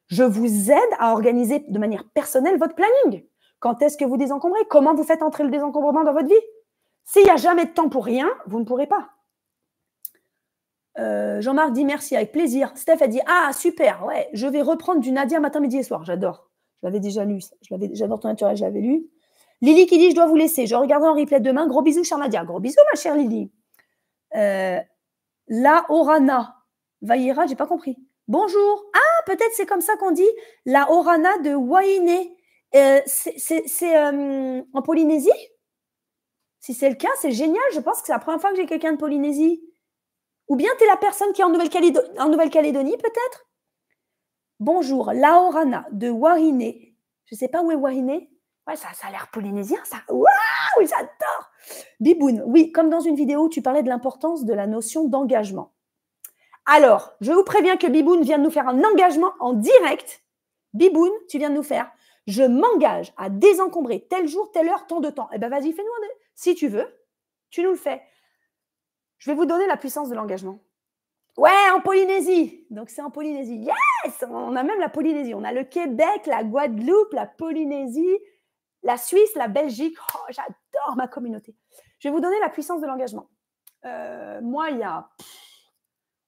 Je vous aide à organiser de manière personnelle votre planning. Quand est-ce que vous désencombrez Comment vous faites entrer le désencombrement dans votre vie S'il n'y a jamais de temps pour rien, vous ne pourrez pas. Euh, Jean-Marc dit merci avec plaisir. Steph a dit Ah, super, ouais, je vais reprendre du Nadia matin, midi et soir. J'adore. Je l'avais déjà lu. J'adore ton naturel, je l'avais lu. Lily qui dit Je dois vous laisser. Je regarderai en replay demain. Gros bisous, chère Nadia. Gros bisous, ma chère Lily. Euh, la Orana. Vaillera, j'ai pas compris. Bonjour. Ah, peut-être c'est comme ça qu'on dit la Orana de Wainé. Euh, c'est en Polynésie Si c'est le cas, c'est génial. Je pense que c'est la première fois que j'ai quelqu'un de Polynésie. Ou bien tu es la personne qui est en Nouvelle-Calédonie, Nouvelle calédonie peut être Bonjour, Laorana de Warine. Je ne sais pas où est Warine. Ouais, ça, ça a l'air polynésien, ça. Waouh, j'adore Biboun, oui, comme dans une vidéo tu parlais de l'importance de la notion d'engagement. Alors, je vous préviens que Biboun vient de nous faire un engagement en direct. Biboun, tu viens de nous faire je m'engage à désencombrer tel jour, telle heure, tant de temps. Eh bien, vas-y, fais-nous un. Si tu veux, tu nous le fais. Je vais vous donner la puissance de l'engagement. Ouais, en Polynésie. Donc c'est en Polynésie. Yes On a même la Polynésie. On a le Québec, la Guadeloupe, la Polynésie, la Suisse, la Belgique. Oh, j'adore ma communauté. Je vais vous donner la puissance de l'engagement. Euh, moi, il y a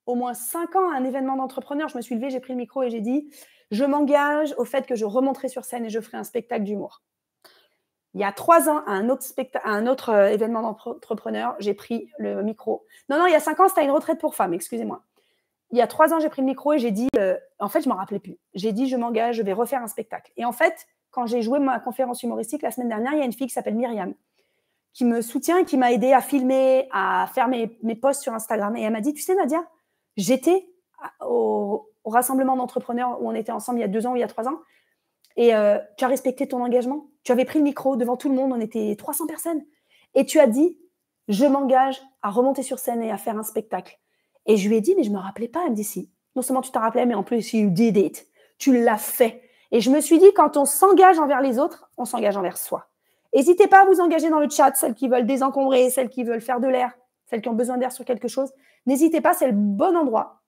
au moins cinq ans un événement d'entrepreneur, je me suis levée, j'ai pris le micro et j'ai dit, je m'engage au fait que je remonterai sur scène et je ferai un spectacle d'humour il y a trois ans, à un autre, un autre euh, événement d'entrepreneur, j'ai pris le micro. Non, non, il y a cinq ans, c'était une retraite pour femmes, excusez-moi. Il y a trois ans, j'ai pris le micro et j'ai dit, euh, en fait, je m'en rappelais plus. J'ai dit, je m'engage, je vais refaire un spectacle. Et en fait, quand j'ai joué ma conférence humoristique la semaine dernière, il y a une fille qui s'appelle Myriam qui me soutient qui m'a aidé à filmer, à faire mes, posts sur Instagram. Et elle m'a dit, tu sais, Nadia, j'étais au, au rassemblement d'entrepreneurs où on était ensemble il y a deux ans ou il y a trois ans. Et euh, tu as respecté ton engagement. Tu avais pris le micro devant tout le monde, on était 300 personnes. Et tu as dit, je m'engage à remonter sur scène et à faire un spectacle. Et je lui ai dit, mais je ne me rappelais pas. Elle Non seulement tu t'en rappelais, mais en plus, you did it. Tu l'as fait. Et je me suis dit, quand on s'engage envers les autres, on s'engage envers soi. N'hésitez pas à vous engager dans le chat, celles qui veulent désencombrer, celles qui veulent faire de l'air, celles qui ont besoin d'air sur quelque chose. N'hésitez pas, c'est le bon endroit.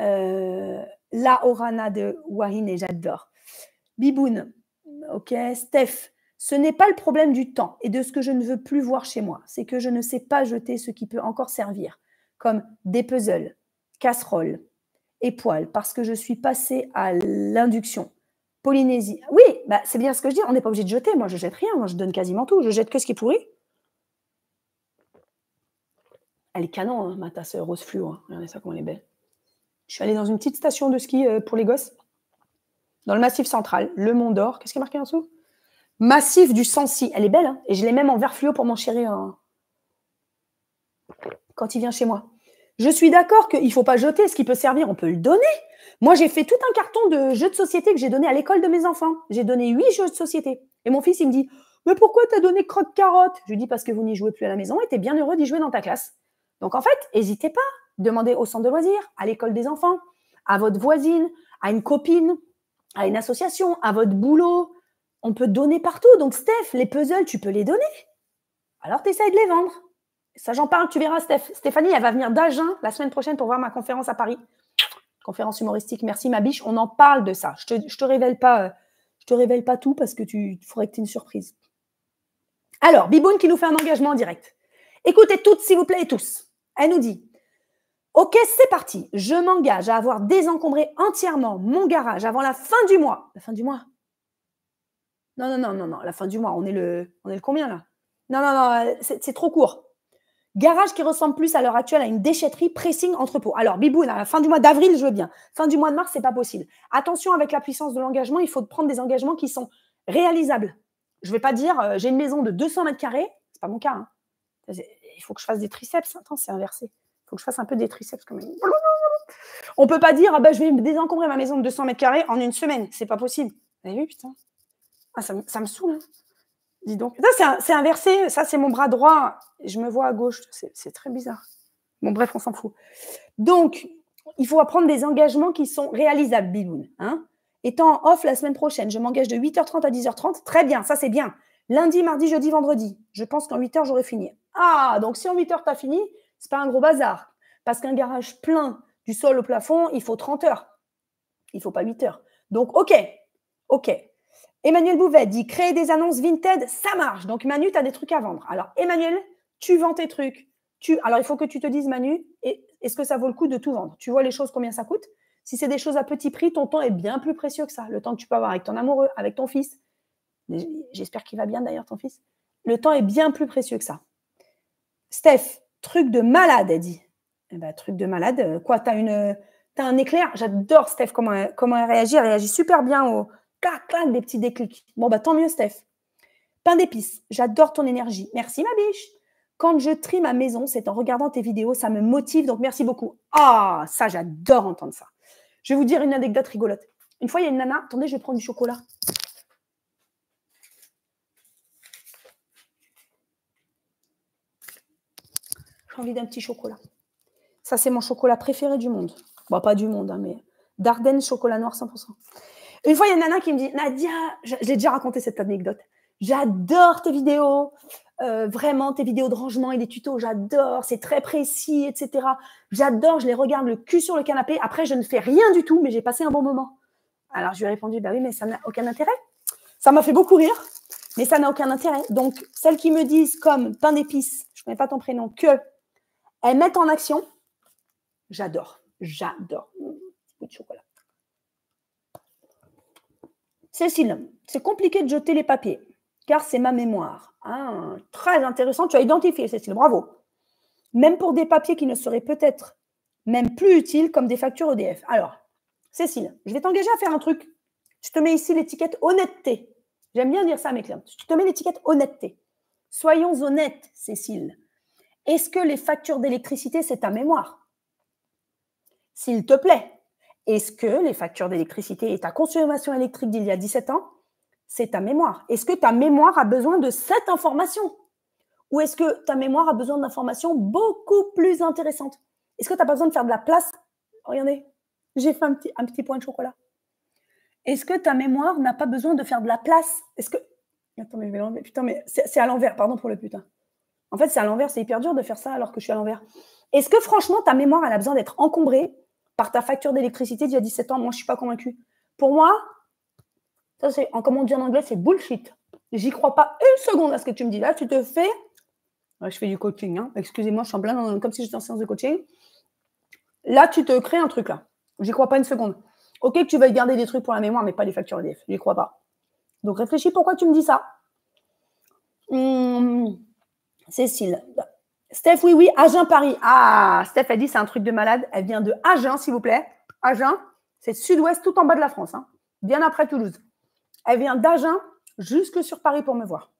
Euh, la Orana de Wahine et j'adore. Biboun, ok. Steph, ce n'est pas le problème du temps et de ce que je ne veux plus voir chez moi. C'est que je ne sais pas jeter ce qui peut encore servir, comme des puzzles, casseroles et poils parce que je suis passée à l'induction. Polynésie. Oui, bah, c'est bien ce que je dis. On n'est pas obligé de jeter. Moi, je jette rien. je donne quasiment tout. Je jette que ce qui est pourri. Elle est canon, hein, ma tasse rose fluo. Hein. Regardez ça, comment elle est belle. Je suis allée dans une petite station de ski euh, pour les gosses, dans le massif central, le Mont d'Or. Qu'est-ce qui est marqué en dessous Massif du Sancy. Elle est belle, hein, et je l'ai même en verre fluo pour m'en chérir quand il vient chez moi. Je suis d'accord qu'il ne faut pas jeter ce qui peut servir, on peut le donner. Moi, j'ai fait tout un carton de jeux de société que j'ai donné à l'école de mes enfants. J'ai donné huit jeux de société. Et mon fils, il me dit Mais pourquoi tu as donné crotte-carotte Je lui dis Parce que vous n'y jouez plus à la maison et t'es bien heureux d'y jouer dans ta classe. Donc en fait, n'hésitez pas. Demandez au centre de loisirs, à l'école des enfants, à votre voisine, à une copine, à une association, à votre boulot. On peut donner partout. Donc, Steph, les puzzles, tu peux les donner. Alors, tu essaies de les vendre. Ça, j'en parle, tu verras, Steph. Stéphanie, elle va venir d'Agen la semaine prochaine pour voir ma conférence à Paris. Conférence humoristique, merci ma biche. On en parle de ça. Je te, te révèle pas, euh, je te révèle pas tout parce que tu ferais que tu aies une surprise. Alors, Biboune qui nous fait un engagement en direct. Écoutez toutes, s'il vous plaît, et tous. Elle nous dit Ok, c'est parti. Je m'engage à avoir désencombré entièrement mon garage avant la fin du mois. La fin du mois Non, non, non, non, non. La fin du mois, on est le, on est le combien là Non, non, non, euh, c'est trop court. Garage qui ressemble plus à l'heure actuelle à une déchetterie, pressing, entrepôt. Alors, bibou, à la fin du mois d'avril, je veux bien. Fin du mois de mars, c'est pas possible. Attention avec la puissance de l'engagement, il faut prendre des engagements qui sont réalisables. Je vais pas dire, euh, j'ai une maison de 200 mètres carrés, c'est pas mon cas. Hein. Il faut que je fasse des triceps, attends, c'est inversé faut que je fasse un peu des triceps quand même. On peut pas dire, ah ben je vais me désencombrer ma maison de 200 mètres carrés en une semaine. C'est pas possible. Vous avez putain ah, ça, me saoule. Hein. Dis donc. Ça, c'est inversé. Ça, c'est mon bras droit. Je me vois à gauche. C'est très bizarre. Bon, bref, on s'en fout. Donc, il faut apprendre des engagements qui sont réalisables, Biloun. Hein Étant off la semaine prochaine, je m'engage de 8h30 à 10h30. Très bien, ça c'est bien. Lundi, mardi, jeudi, vendredi. Je pense qu'en 8h, j'aurai fini. Ah, donc si en 8h, tu fini, c'est pas un gros bazar. Parce qu'un garage plein du sol au plafond, il faut 30 heures. Il faut pas 8 heures. Donc, OK. OK. Emmanuel Bouvet dit créer des annonces Vinted, ça marche. Donc, Manu, tu as des trucs à vendre. Alors, Emmanuel, tu vends tes trucs. Tu... Alors, il faut que tu te dises, Manu, est-ce que ça vaut le coup de tout vendre Tu vois les choses, combien ça coûte Si c'est des choses à petit prix, ton temps est bien plus précieux que ça. Le temps que tu peux avoir avec ton amoureux, avec ton fils. J'espère qu'il va bien d'ailleurs, ton fils. Le temps est bien plus précieux que ça. Steph, Truc de malade, elle dit. Eh ben, truc de malade. Euh, quoi, t'as une. T'as un éclair, j'adore Steph, comment elle, comment elle réagit. Elle réagit super bien au clac, clac, des petits déclics. Bon, bah tant mieux, Steph. Pain d'épices, j'adore ton énergie. Merci, ma biche. Quand je trie ma maison, c'est en regardant tes vidéos, ça me motive, donc merci beaucoup. Ah, ça, j'adore entendre ça. Je vais vous dire une anecdote rigolote. Une fois, il y a une nana, attendez, je vais prendre du chocolat. envie d'un petit chocolat. Ça, c'est mon chocolat préféré du monde. Bon, pas du monde, hein, mais Dardenne, chocolat noir 100%. Une fois, il y a une nana qui me dit Nadia, je, l'ai déjà raconté cette anecdote. J'adore tes vidéos, euh, vraiment tes vidéos de rangement et des tutos, j'adore, c'est très précis, etc. J'adore, je les regarde le cul sur le canapé. Après, je ne fais rien du tout, mais j'ai passé un bon moment. Alors, je lui ai répondu Bah oui, mais ça n'a aucun intérêt. Ça m'a fait beaucoup rire, mais ça n'a aucun intérêt. Donc, celles qui me disent comme pain d'épices, je ne connais pas ton prénom, que elles mettent en action. J'adore. J'adore. de chocolat. Cécile, c'est compliqué de jeter les papiers, car c'est ma mémoire. Ah, très intéressant, tu as identifié, Cécile, bravo. Même pour des papiers qui ne seraient peut-être même plus utiles, comme des factures EDF. Alors, Cécile, je vais t'engager à faire un truc. Je te mets ici l'étiquette honnêteté. J'aime bien dire ça à mes clients. Je te mets l'étiquette honnêteté. Soyons honnêtes, Cécile. Est-ce que les factures d'électricité, c'est ta mémoire S'il te plaît, est-ce que les factures d'électricité et ta consommation électrique d'il y a 17 ans, c'est ta mémoire Est-ce que ta mémoire a besoin de cette information Ou est-ce que ta mémoire a besoin d'informations beaucoup plus intéressantes Est-ce que tu n'as pas besoin de faire de la place Regardez, j'ai fait un petit, un petit point de chocolat. Est-ce que ta mémoire n'a pas besoin de faire de la place Est-ce que... Attends, mais, putain, mais c'est à l'envers, pardon pour le putain. En fait, c'est à l'envers, c'est hyper dur de faire ça alors que je suis à l'envers. Est-ce que franchement, ta mémoire, elle a besoin d'être encombrée par ta facture d'électricité d'il y a 17 ans Moi, je ne suis pas convaincue. Pour moi, ça, c'est, comme on dit en anglais, c'est bullshit. J'y crois pas une seconde à ce que tu me dis là. Tu te fais. je fais du coaching, hein. excusez-moi, je suis en plein comme si j'étais en séance de coaching. Là, tu te crées un truc là. J'y crois pas une seconde. Ok, tu vas garder des trucs pour la mémoire, mais pas les factures EDF. J'y crois pas. Donc réfléchis pourquoi tu me dis ça. Hum, Cécile. Steph, oui, oui, Agen Paris. Ah, Steph, elle dit c'est un truc de malade. Elle vient de Agen, s'il vous plaît. Agen, c'est sud-ouest, tout en bas de la France, hein. bien après Toulouse. Elle vient d'Agen jusque sur Paris pour me voir.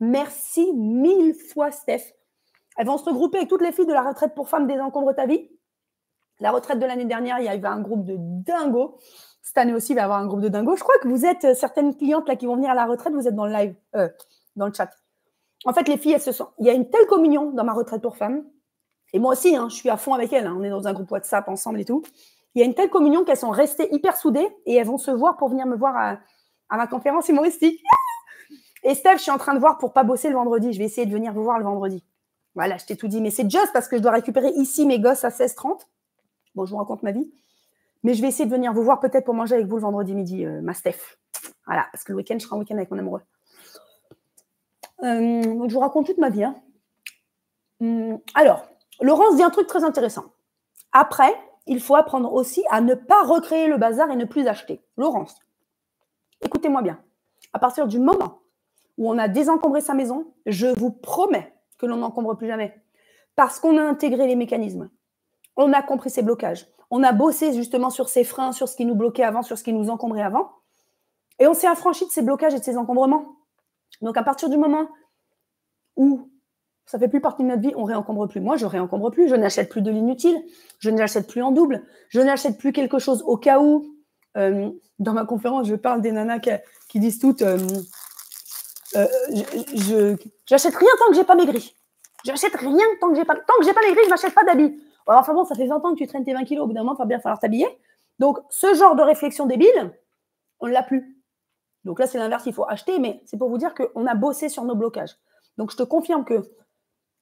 Merci mille fois, Steph. Elles vont se regrouper avec toutes les filles de la retraite pour femmes Désencombre ta vie. La retraite de l'année dernière, il y avait un groupe de dingos. Cette année aussi, il va y avoir un groupe de dingos. Je crois que vous êtes euh, certaines clientes là qui vont venir à la retraite, vous êtes dans le live, euh, dans le chat en fait, les filles, elles se sentent. Il y a une telle communion dans ma retraite pour femmes. Et moi aussi, hein, je suis à fond avec elles. Hein. on est dans un groupe WhatsApp ensemble et tout. Il y a une telle communion qu'elles sont restées hyper soudées et elles vont se voir pour venir me voir à, ma conférence humoristique. et Steph, je suis en train de voir pour pas bosser le vendredi. Je vais essayer de venir vous voir le vendredi. Voilà, je t'ai tout dit. Mais c'est juste parce que je dois récupérer ici mes gosses à 16h30. Bon, je vous raconte ma vie. Mais je vais essayer de venir vous voir peut-être pour manger avec vous le vendredi midi, euh, ma Steph. Voilà, parce que le week-end, je serai en week-end avec mon amoureux. Euh, je vous raconte toute ma vie. Hein. Hum, alors, Laurence dit un truc très intéressant. Après, il faut apprendre aussi à ne pas recréer le bazar et ne plus acheter. Laurence, écoutez-moi bien. À partir du moment où on a désencombré sa maison, je vous promets que l'on n'encombre plus jamais. Parce qu'on a intégré les mécanismes. On a compris ses blocages. On a bossé justement sur ses freins, sur ce qui nous bloquait avant, sur ce qui nous encombrait avant. Et on s'est affranchi de ces blocages et de ses encombrements. Donc à partir du moment où ça fait plus partie de notre vie, on réencombre plus. Moi, je réencombre plus, je n'achète plus de l'inutile, je n'achète plus en double, je n'achète plus quelque chose au cas où. Euh, dans ma conférence, je parle des nanas qui, disent toutes euh, euh, je j'achète rien tant que j'ai pas maigri. J'achète rien tant que j'ai pas tant que j'ai pas maigri, je m'achète pas d'habits. enfin bon, ça fait 20 ans que tu traînes tes 20 kilos, au bout d'un moment, il va bien falloir t'habiller. Donc ce genre de réflexion débile, on l'a plus. Donc là, c'est l'inverse, il faut acheter, mais c'est pour vous dire qu'on a bossé sur nos blocages. Donc je te confirme que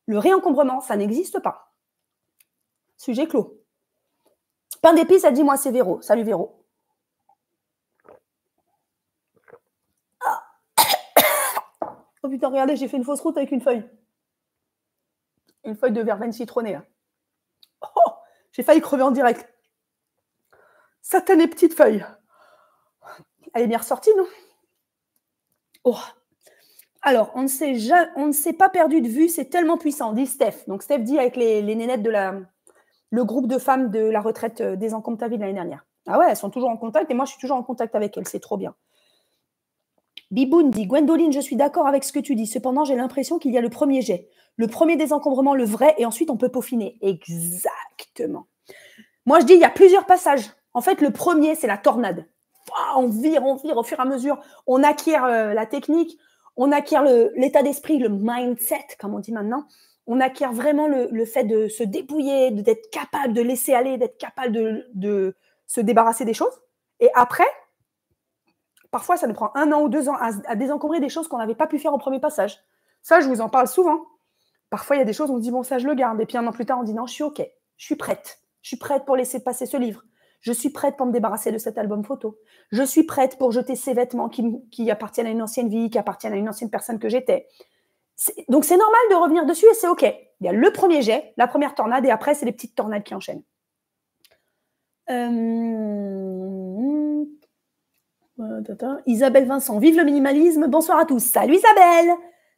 le réencombrement, ça n'existe pas. Sujet clos. Pain d'épices, a dit moi c'est Véro. Salut Véro. Ah. Oh putain, regardez, j'ai fait une fausse route avec une feuille. Une feuille de verveine citronnée. Oh, j'ai failli crever en direct. Satanée petite feuille. Elle est bien ressortie, non Oh. Alors, on ne s'est pas perdu de vue, c'est tellement puissant, dit Steph. Donc, Steph dit avec les, nénettes de la, le groupe de femmes de la retraite euh, des de l'année dernière. Ah ouais, elles sont toujours en contact et moi, je suis toujours en contact avec elles, c'est trop bien. Biboun dit Gwendoline, je suis d'accord avec ce que tu dis. Cependant, j'ai l'impression qu'il y a le premier jet, le premier désencombrement, le vrai, et ensuite on peut peaufiner. Exactement. Moi, je dis, il y a plusieurs passages. En fait, le premier, c'est la tornade on vire, on vire au fur et à mesure. On acquiert euh, la technique, on acquiert l'état d'esprit, le mindset, comme on dit maintenant. On acquiert vraiment le, fait de se dépouiller, d'être capable de laisser aller, d'être capable de, se débarrasser des choses. Et après, parfois, ça nous prend un an ou deux ans à, à désencombrer des choses qu'on n'avait pas pu faire au premier passage. Ça, je vous en parle souvent. Parfois, il y a des choses, on se dit, bon, ça, je le garde. Et puis un an plus tard, on dit, non, je suis OK, je suis prête. Je suis prête pour laisser passer ce livre. Je suis prête pour me débarrasser de cet album photo. Je suis prête pour jeter ces vêtements qui, appartiennent à une ancienne vie, qui appartiennent à une ancienne personne que j'étais. Donc c'est normal de revenir dessus et c'est OK. Il y a le premier jet, la première tornade et après, c'est les petites tornades qui enchaînent. Euh, Isabelle Vincent, vive le minimalisme. Bonsoir à tous. Salut Isabelle.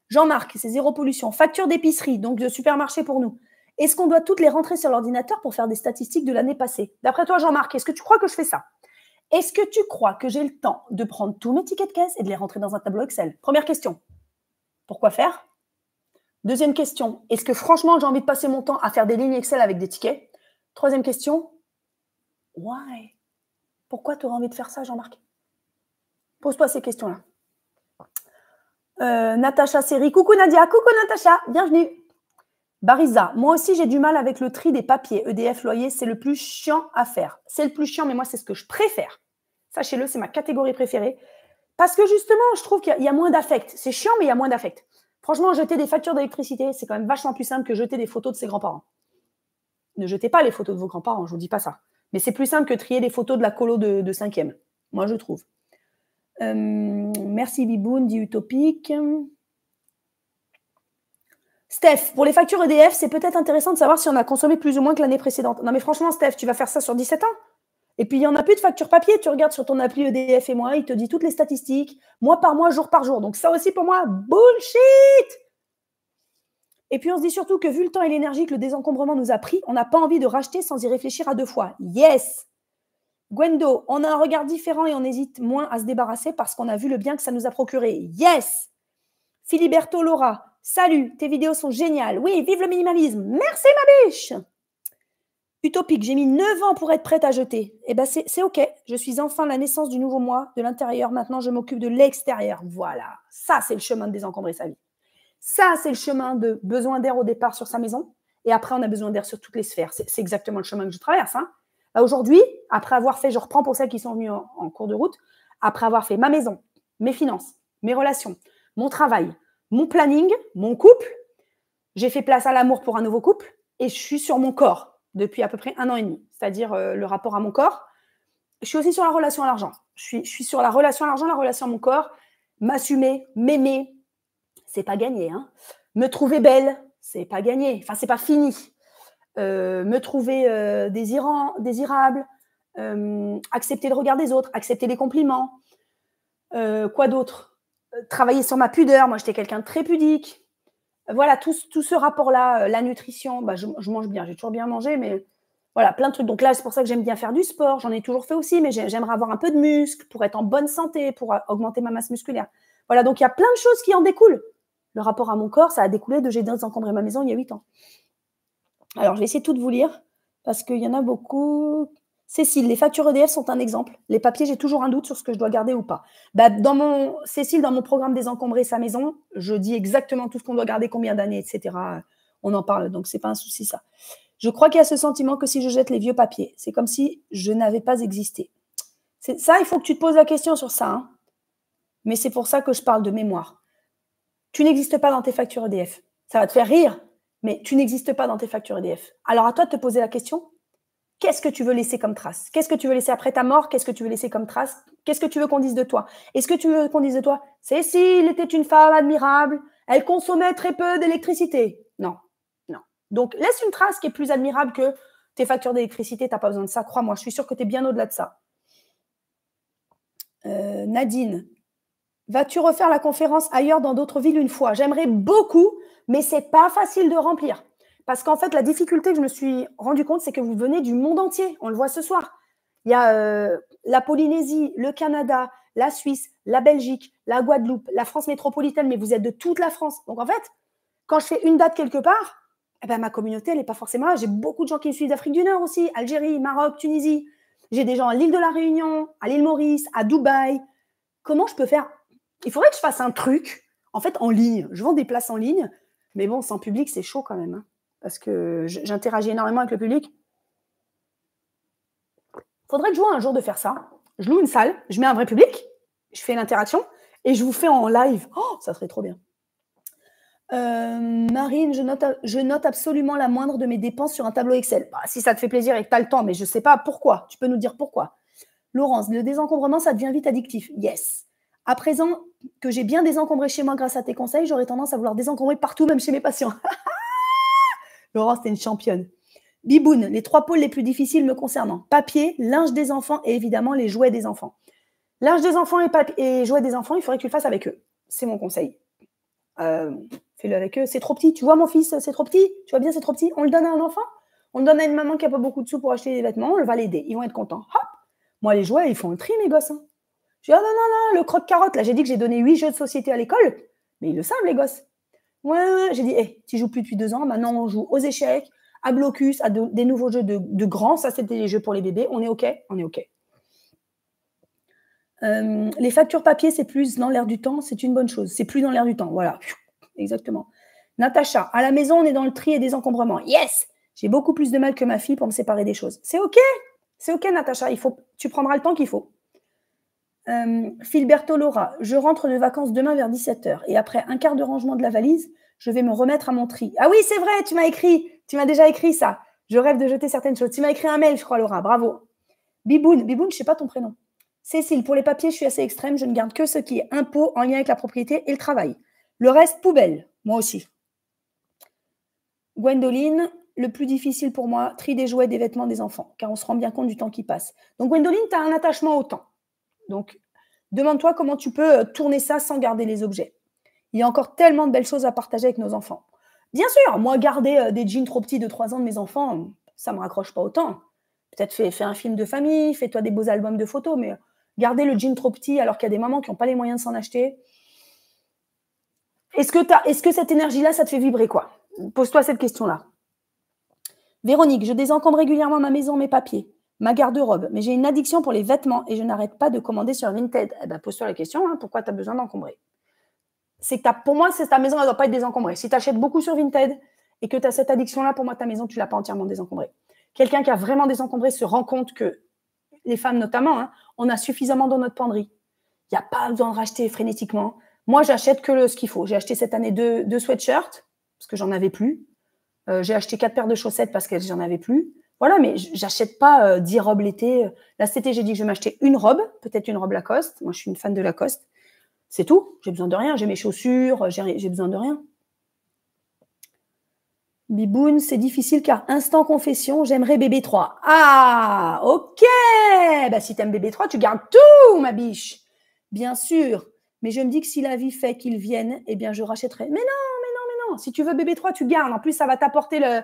Jean-Marc, c'est zéro pollution. Facture d'épicerie, donc de supermarché pour nous. Est-ce qu'on doit toutes les rentrer sur l'ordinateur pour faire des statistiques de l'année passée D'après toi, Jean-Marc, est-ce que tu crois que je fais ça Est-ce que tu crois que j'ai le temps de prendre tous mes tickets de caisse et de les rentrer dans un tableau Excel Première question. Pourquoi faire Deuxième question. Est-ce que franchement, j'ai envie de passer mon temps à faire des lignes Excel avec des tickets Troisième question. Why Pourquoi tu aurais envie de faire ça, Jean-Marc Pose-toi ces questions-là. Euh, Natacha Seri, Coucou Nadia, coucou Natacha, bienvenue. Barisa, moi aussi j'ai du mal avec le tri des papiers. EDF loyer, c'est le plus chiant à faire. C'est le plus chiant, mais moi c'est ce que je préfère. Sachez-le, c'est ma catégorie préférée. Parce que justement, je trouve qu'il y a moins d'affect. C'est chiant, mais il y a moins d'affect. Franchement, jeter des factures d'électricité, c'est quand même vachement plus simple que jeter des photos de ses grands-parents. Ne jetez pas les photos de vos grands-parents, je vous dis pas ça. Mais c'est plus simple que trier des photos de la colo de, 5e. Moi, je trouve. Euh, merci Biboun, dit utopique. Steph, pour les factures EDF, c'est peut-être intéressant de savoir si on a consommé plus ou moins que l'année précédente. Non mais franchement, Steph, tu vas faire ça sur 17 ans. Et puis, il n'y en a plus de factures papier. Tu regardes sur ton appli EDF et moi, il te dit toutes les statistiques, mois par mois, jour par jour. Donc ça aussi, pour moi, bullshit et puis on se dit surtout que vu le temps et l'énergie que le désencombrement nous a pris, on n'a pas envie de racheter sans y réfléchir à deux fois. Yes Gwendo, on a un regard différent et on hésite moins à se débarrasser parce qu'on a vu le bien que ça nous a procuré. Yes Filiberto Laura, Salut, tes vidéos sont géniales. Oui, vive le minimalisme. Merci ma biche. Utopique, j'ai mis 9 ans pour être prête à jeter. Eh bien, c'est OK. Je suis enfin la naissance du nouveau moi, de l'intérieur. Maintenant, je m'occupe de l'extérieur. Voilà. Ça, c'est le chemin de désencombrer sa vie. Ça, c'est le chemin de besoin d'air au départ sur sa maison. Et après, on a besoin d'air sur toutes les sphères. C'est exactement le chemin que je traverse. Hein. Bah, aujourd'hui, après avoir fait, je reprends pour celles qui sont venues en cours de route, après avoir fait ma maison, mes finances, mes relations, mon travail, mon planning, mon couple. J'ai fait place à l'amour pour un nouveau couple et je suis sur mon corps depuis à peu près un an et demi, c'est-à-dire euh, le rapport à mon corps. Je suis aussi sur la relation à l'argent. Je suis, sur la relation à l'argent, la relation à mon corps, m'assumer, m'aimer, c'est pas gagné. Hein. Me trouver belle, c'est pas gagné. Enfin, c'est pas fini. Euh, me trouver euh, désirant, désirable, accepter le regard des autres, accepter les compliments. quoi d'autre travailler sur ma pudeur. Moi, j'étais quelqu'un de très pudique. Voilà, tout, ce rapport-là, euh, la nutrition, bah, je, mange bien, j'ai toujours bien mangé, mais voilà, plein de trucs. Donc là, c'est pour ça que j'aime bien faire du sport. J'en ai toujours fait aussi, mais j'aimerais avoir un peu de muscle pour être en bonne santé, pour euh, augmenter ma masse musculaire. Voilà, donc il y a plein de choses qui en découlent. Le rapport à mon corps, ça a découlé de j'ai désencombré ma maison il y a 8 ans. Alors, je vais essayer tout de vous lire parce qu'il y en a beaucoup Cécile, les factures EDF sont un exemple. Les papiers, j'ai toujours un doute sur ce que je dois garder ou pas. Bah, dans mon, Cécile, dans mon programme Désencombrer sa maison, je dis exactement tout ce qu'on doit garder, combien d'années, etc. On en parle, donc ce n'est pas un souci ça. Je crois qu'il y a ce sentiment que si je jette les vieux papiers, c'est comme si je n'avais pas existé. C'est ça, il faut que tu te poses la question sur ça. Hein. Mais c'est pour ça que je parle de mémoire. Tu n'existes pas dans tes factures EDF. Ça va te faire rire, mais tu n'existes pas dans tes factures EDF. Alors à toi de te poser la question, Qu'est-ce que tu veux laisser comme trace Qu'est-ce que tu veux laisser après ta mort Qu'est-ce que tu veux laisser comme trace Qu'est-ce que tu veux qu'on dise de toi Est-ce que tu veux qu'on dise de toi Cécile était une femme admirable, elle consommait très peu d'électricité. Non, non. Donc laisse une trace qui est plus admirable que tes factures d'électricité, tu n'as pas besoin de ça, crois-moi, je suis sûre que tu es bien au-delà de ça. Euh, Nadine, vas-tu refaire la conférence ailleurs dans d'autres villes une fois J'aimerais beaucoup, mais c'est pas facile de remplir. Parce qu'en fait, la difficulté que je me suis rendu compte, c'est que vous venez du monde entier. On le voit ce soir. Il y a euh, la Polynésie, le Canada, la Suisse, la Belgique, la Guadeloupe, la France métropolitaine, mais vous êtes de toute la France. Donc en fait, quand je fais une date quelque part, eh ben, ma communauté, elle n'est pas forcément là. J'ai beaucoup de gens qui me suivent d'Afrique du Nord aussi, Algérie, Maroc, Tunisie. J'ai des gens à l'île de la Réunion, à l'île Maurice, à Dubaï. Comment je peux faire Il faudrait que je fasse un truc, en fait, en ligne. Je vends des places en ligne, mais bon, sans public, c'est chaud quand même. Hein parce que j'interagis énormément avec le public. Faudrait que je vois un jour de faire ça. Je loue une salle, je mets un vrai public, je fais l'interaction et je vous fais en live. Oh, ça serait trop bien. Euh, Marine, je note, absolument la moindre de mes dépenses sur un tableau Excel. Bah, si ça te fait plaisir et que tu as le temps, mais je ne sais pas pourquoi. Tu peux nous dire pourquoi. Laurence, le désencombrement, ça devient vite addictif. Yes. À présent que j'ai bien désencombré chez moi grâce à tes conseils, j'aurais tendance à vouloir désencombrer partout, même chez mes patients. Laurence, t'es une championne. Biboun, les trois pôles les plus difficiles me concernant. Papier, linge des enfants et évidemment les jouets des enfants. Linge des enfants et, et jouets des enfants, il faudrait que tu le fasses avec eux. C'est mon conseil. Euh, fais-le avec eux. C'est trop petit. Tu vois mon fils, c'est trop petit. Tu vois bien, c'est trop petit. On le donne à un enfant. On le donne à une maman qui n'a pas beaucoup de sous pour acheter des vêtements. On va l'aider. Ils vont être contents. Hop Moi, les jouets, ils font un tri, mes gosses. Hein. Je dis, ah non, non, non, le croque-carotte, là, j'ai dit que j'ai donné huit jeux de société à l'école. Mais ils le savent, les gosses. Ouais, ouais. J'ai dit, hé, eh, tu joues plus depuis deux ans, maintenant on joue aux échecs, à blocus, à des nouveaux jeux de, grands. Ça, c'était les jeux pour les bébés. On est OK On est OK. Euh, les factures papier, c'est plus dans l'air du temps. C'est une bonne chose. C'est plus dans l'air du temps. Voilà. Exactement. Natacha, à la maison, on est dans le tri et des encombrements. Yes J'ai beaucoup plus de mal que ma fille pour me séparer des choses. C'est OK C'est OK, Natacha. Il faut, tu prendras le temps qu'il faut. Euh, Filberto Laura, je rentre de vacances demain vers 17h et après un quart de rangement de la valise, je vais me remettre à mon tri. Ah oui, c'est vrai, tu m'as écrit, tu m'as déjà écrit ça. Je rêve de jeter certaines choses. Tu m'as écrit un mail, je crois, Laura, bravo. Biboun, Biboun, je sais pas ton prénom. Cécile, pour les papiers, je suis assez extrême, je ne garde que ce qui est impôt en lien avec la propriété et le travail. Le reste, poubelle, moi aussi. Gwendoline, le plus difficile pour moi, tri des jouets, des vêtements des enfants, car on se rend bien compte du temps qui passe. Donc, Gwendoline, tu as un attachement au temps. Donc, demande-toi comment tu peux euh, tourner ça sans garder les objets. Il y a encore tellement de belles choses à partager avec nos enfants. Bien sûr, moi, garder euh, des jeans trop petits de 3 ans de mes enfants, ça ne me raccroche pas autant. Peut-être fais, un film de famille, fais-toi des beaux albums de photos, mais euh, garder le jean trop petit alors qu'il y a des mamans qui n'ont pas les moyens de s'en acheter. Est-ce que, est que, cette énergie-là, ça te fait vibrer quoi Pose-toi cette question-là. Véronique, je désencombre régulièrement ma maison, mes papiers ma garde-robe, mais j'ai une addiction pour les vêtements et je n'arrête pas de commander sur Vinted. Eh ben, pose-toi la question, hein, pourquoi tu as besoin d'encombrer c'est que pour moi, c'est ta maison, elle ne doit pas être désencombrée. Si tu achètes beaucoup sur Vinted et que tu as cette addiction-là, pour moi, ta maison, tu ne l'as pas entièrement désencombrée. Quelqu'un qui a vraiment désencombré se rend compte que, les femmes notamment, hein, on a suffisamment dans notre penderie. Il n'y a pas besoin de racheter frénétiquement. Moi, j'achète que le, ce qu'il faut. J'ai acheté cette année deux, sweatshirts parce que j'en avais plus. Euh, j'ai acheté quatre paires de chaussettes parce que j'en avais plus. Voilà, mais j'achète pas 10 euh, robes l'été. Là, cet été, j'ai dit que je vais m'acheter une robe, peut-être une robe Lacoste. Moi, je suis une fan de Lacoste. C'est tout. J'ai besoin de rien. J'ai mes chaussures, j'ai besoin de rien. Biboun, c'est difficile car instant confession, j'aimerais bébé 3. Ah, ok. Bah, si t'aimes bébé 3, tu gardes tout, ma biche. Bien sûr. Mais je me dis que si la vie fait qu'il vienne, eh bien, je rachèterai. Mais non, mais non, mais non. Si tu veux bébé 3, tu gardes. En plus, ça va t'apporter le,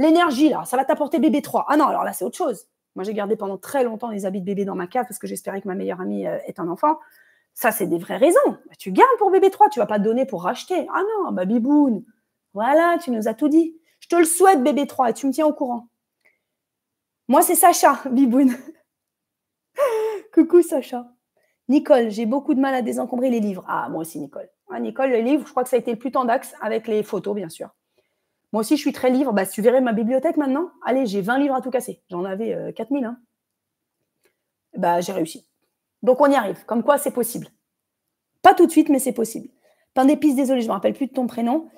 L'énergie, là, ça va t'apporter bébé 3. Ah non, alors là, c'est autre chose. Moi, j'ai gardé pendant très longtemps les habits de bébé dans ma cave parce que j'espérais que ma meilleure amie euh, est un enfant. Ça, c'est des vraies raisons. Bah, tu gardes pour bébé 3, tu vas pas donner pour racheter. Ah non, ma biboune. Voilà, tu nous as tout dit. Je te le souhaite, bébé 3, et tu me tiens au courant. Moi, c'est Sacha, biboune. Coucou, Sacha. Nicole, j'ai beaucoup de mal à désencombrer les livres. Ah, moi aussi, Nicole. Ah, Nicole, les livres, je crois que ça a été le plus tendax avec les photos, bien sûr. Moi aussi, je suis très libre. Bah, tu verrais ma bibliothèque maintenant, allez, j'ai 20 livres à tout casser. J'en avais 4000. Euh, hein. Bah, j'ai réussi. Donc, on y arrive. Comme quoi, c'est possible. Pas tout de suite, mais c'est possible. Pain d'épices, désolé, je ne me rappelle plus de ton prénom.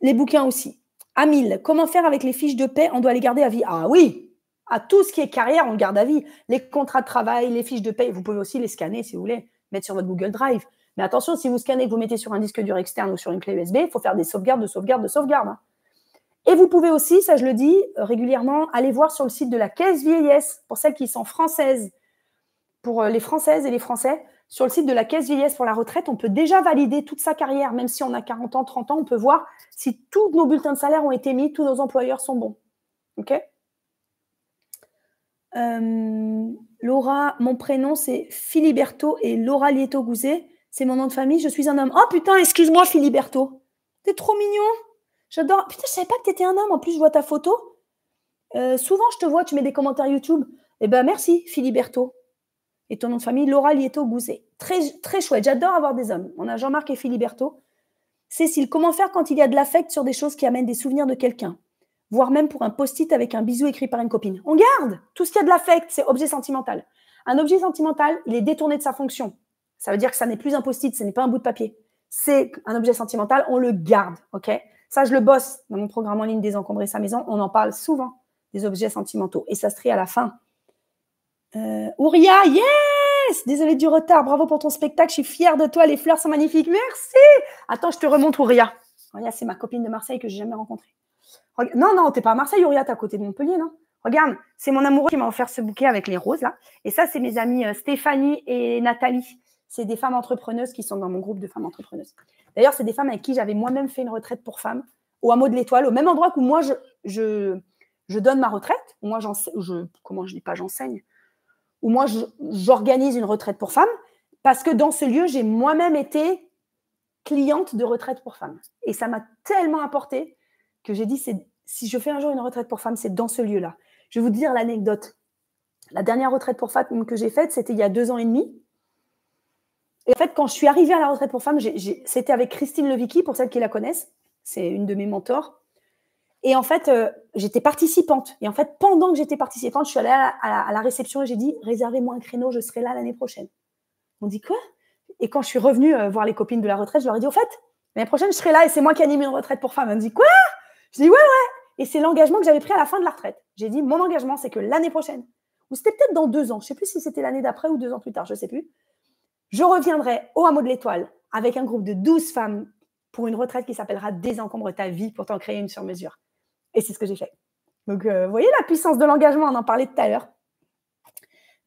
Les bouquins aussi. Amil, comment faire avec les fiches de paie On doit les garder à vie. Ah oui À tout ce qui est carrière, on le garde à vie. Les contrats de travail, les fiches de paie, vous pouvez aussi les scanner si vous voulez, mettre sur votre Google Drive. Mais attention, si vous scannez que vous mettez sur un disque dur externe ou sur une clé USB, il faut faire des sauvegardes de sauvegardes de sauvegardes. Hein. Et vous pouvez aussi, ça je le dis euh, régulièrement, aller voir sur le site de la Caisse Vieillesse, pour celles qui sont françaises, pour euh, les Françaises et les Français, sur le site de la Caisse Vieillesse pour la retraite, on peut déjà valider toute sa carrière, même si on a 40 ans, 30 ans, on peut voir si tous nos bulletins de salaire ont été mis, tous nos employeurs sont bons. OK euh, Laura, mon prénom c'est Filiberto et Laura Lieto-Gouzet, c'est mon nom de famille, je suis un homme. Oh putain, excuse-moi Filiberto, t'es trop mignon J'adore. Putain, je savais pas que tu étais un homme. En plus, je vois ta photo. Euh, souvent, je te vois, tu mets des commentaires YouTube. Eh ben, merci, Filiberto. Et ton nom de famille, Laura Lieto Gouzet. Très, très chouette. J'adore avoir des hommes. On a Jean-Marc et Filiberto. Cécile, comment faire quand il y a de l'affect sur des choses qui amènent des souvenirs de quelqu'un Voire même pour un post-it avec un bisou écrit par une copine. On garde Tout ce qui a de l'affect, c'est objet sentimental. Un objet sentimental, il est détourné de sa fonction. Ça veut dire que ça n'est plus un post-it, ce n'est pas un bout de papier. C'est un objet sentimental, on le garde, ok ça, je le bosse dans mon programme en ligne Désencombrer sa maison. On en parle souvent des objets sentimentaux et ça se trie à la fin. Euh, Ouria, yes Désolée du retard, bravo pour ton spectacle, je suis fière de toi, les fleurs sont magnifiques, merci Attends, je te remonte Ouria. Ouria, c'est ma copine de Marseille que j'ai jamais rencontrée. Non, non, tu n'es pas à Marseille, Ouria, es à côté de Montpellier, non Regarde, c'est mon amoureux qui m'a offert ce bouquet avec les roses, là. Et ça, c'est mes amis euh, Stéphanie et Nathalie c'est des femmes entrepreneuses qui sont dans mon groupe de femmes entrepreneuses. D'ailleurs, c'est des femmes avec qui j'avais moi-même fait une retraite pour femmes au hameau de l'étoile, au même endroit où moi je, je, donne ma retraite, où moi je, comment je dis pas j'enseigne, où moi j'organise une retraite pour femmes, parce que dans ce lieu, j'ai moi-même été cliente de retraite pour femmes. Et ça m'a tellement apporté que j'ai dit, si je fais un jour une retraite pour femmes, c'est dans ce lieu-là. Je vais vous dire l'anecdote. La dernière retraite pour femmes que j'ai faite, c'était il y a deux ans et demi. Et en fait, quand je suis arrivée à la retraite pour femmes, c'était avec Christine Levicki, pour celles qui la connaissent. C'est une de mes mentors. Et en fait, euh, j'étais participante. Et en fait, pendant que j'étais participante, je suis allée à la, réception et j'ai dit réservez-moi un créneau, je serai là l'année prochaine. On dit quoi Et quand je suis revenue euh, voir les copines de la retraite, je leur ai dit au fait, l'année prochaine, je serai là et c'est moi qui anime une retraite pour femmes. On dit quoi Je dis ouais, ouais. Et c'est l'engagement que j'avais pris à la fin de la retraite. J'ai dit mon engagement, c'est que l'année prochaine, ou c'était peut-être dans deux ans, je ne sais plus si c'était l'année d'après ou deux ans plus tard, je ne sais plus. Je reviendrai au hameau de l'étoile avec un groupe de 12 femmes pour une retraite qui s'appellera Désencombre ta vie pour t'en créer une sur mesure. Et c'est ce que j'ai fait. Donc, euh, vous voyez la puissance de l'engagement, on en parlait tout à l'heure.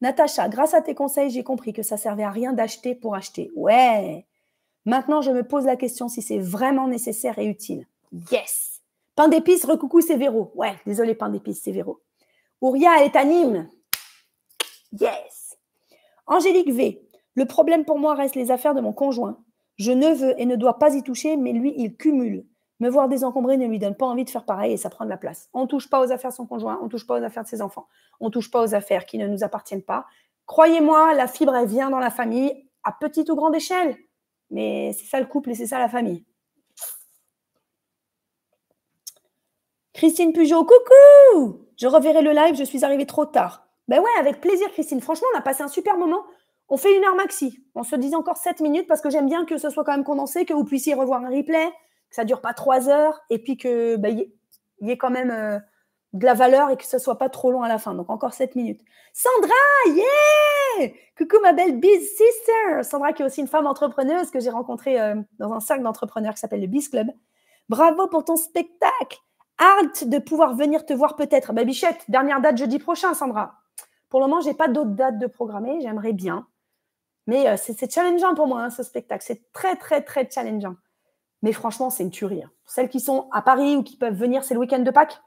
Natacha, grâce à tes conseils, j'ai compris que ça servait à rien d'acheter pour acheter. Ouais. Maintenant, je me pose la question si c'est vraiment nécessaire et utile. Yes. Pain d'épices, recoucou, c'est Véro. Ouais, désolé, pain d'épices, c'est Véro. Ouria est à Nîmes. Yes. Angélique V, le problème pour moi reste les affaires de mon conjoint. Je ne veux et ne dois pas y toucher, mais lui, il cumule. Me voir désencombré ne lui donne pas envie de faire pareil et ça prend de la place. On ne touche pas aux affaires de son conjoint, on ne touche pas aux affaires de ses enfants, on ne touche pas aux affaires qui ne nous appartiennent pas. Croyez-moi, la fibre, elle vient dans la famille, à petite ou grande échelle. Mais c'est ça le couple et c'est ça la famille. Christine Pujol, coucou Je reverrai le live, je suis arrivée trop tard. Ben ouais, avec plaisir, Christine. Franchement, on a passé un super moment. On fait une heure maxi. On se dit encore 7 minutes parce que j'aime bien que ce soit quand même condensé, que vous puissiez revoir un replay, que ça dure pas 3 heures et puis que bah, y, y, ait quand même euh, de la valeur et que ce soit pas trop long à la fin. Donc encore 7 minutes. Sandra, yeah Coucou ma belle Biz Sister. Sandra qui est aussi une femme entrepreneuse que j'ai rencontrée euh, dans un cercle d'entrepreneurs qui s'appelle le Biz Club. Bravo pour ton spectacle. Hâte de pouvoir venir te voir peut-être. Bah, Bichette, dernière date jeudi prochain, Sandra. Pour le moment, j'ai pas d'autres dates de programmer. J'aimerais bien. Mais euh, c'est challengeant pour moi, hein, ce spectacle. C'est très, très, très challengeant. Mais franchement, c'est une tuerie. Hein. Celles qui sont à Paris ou qui peuvent venir, c'est le week-end de Pâques,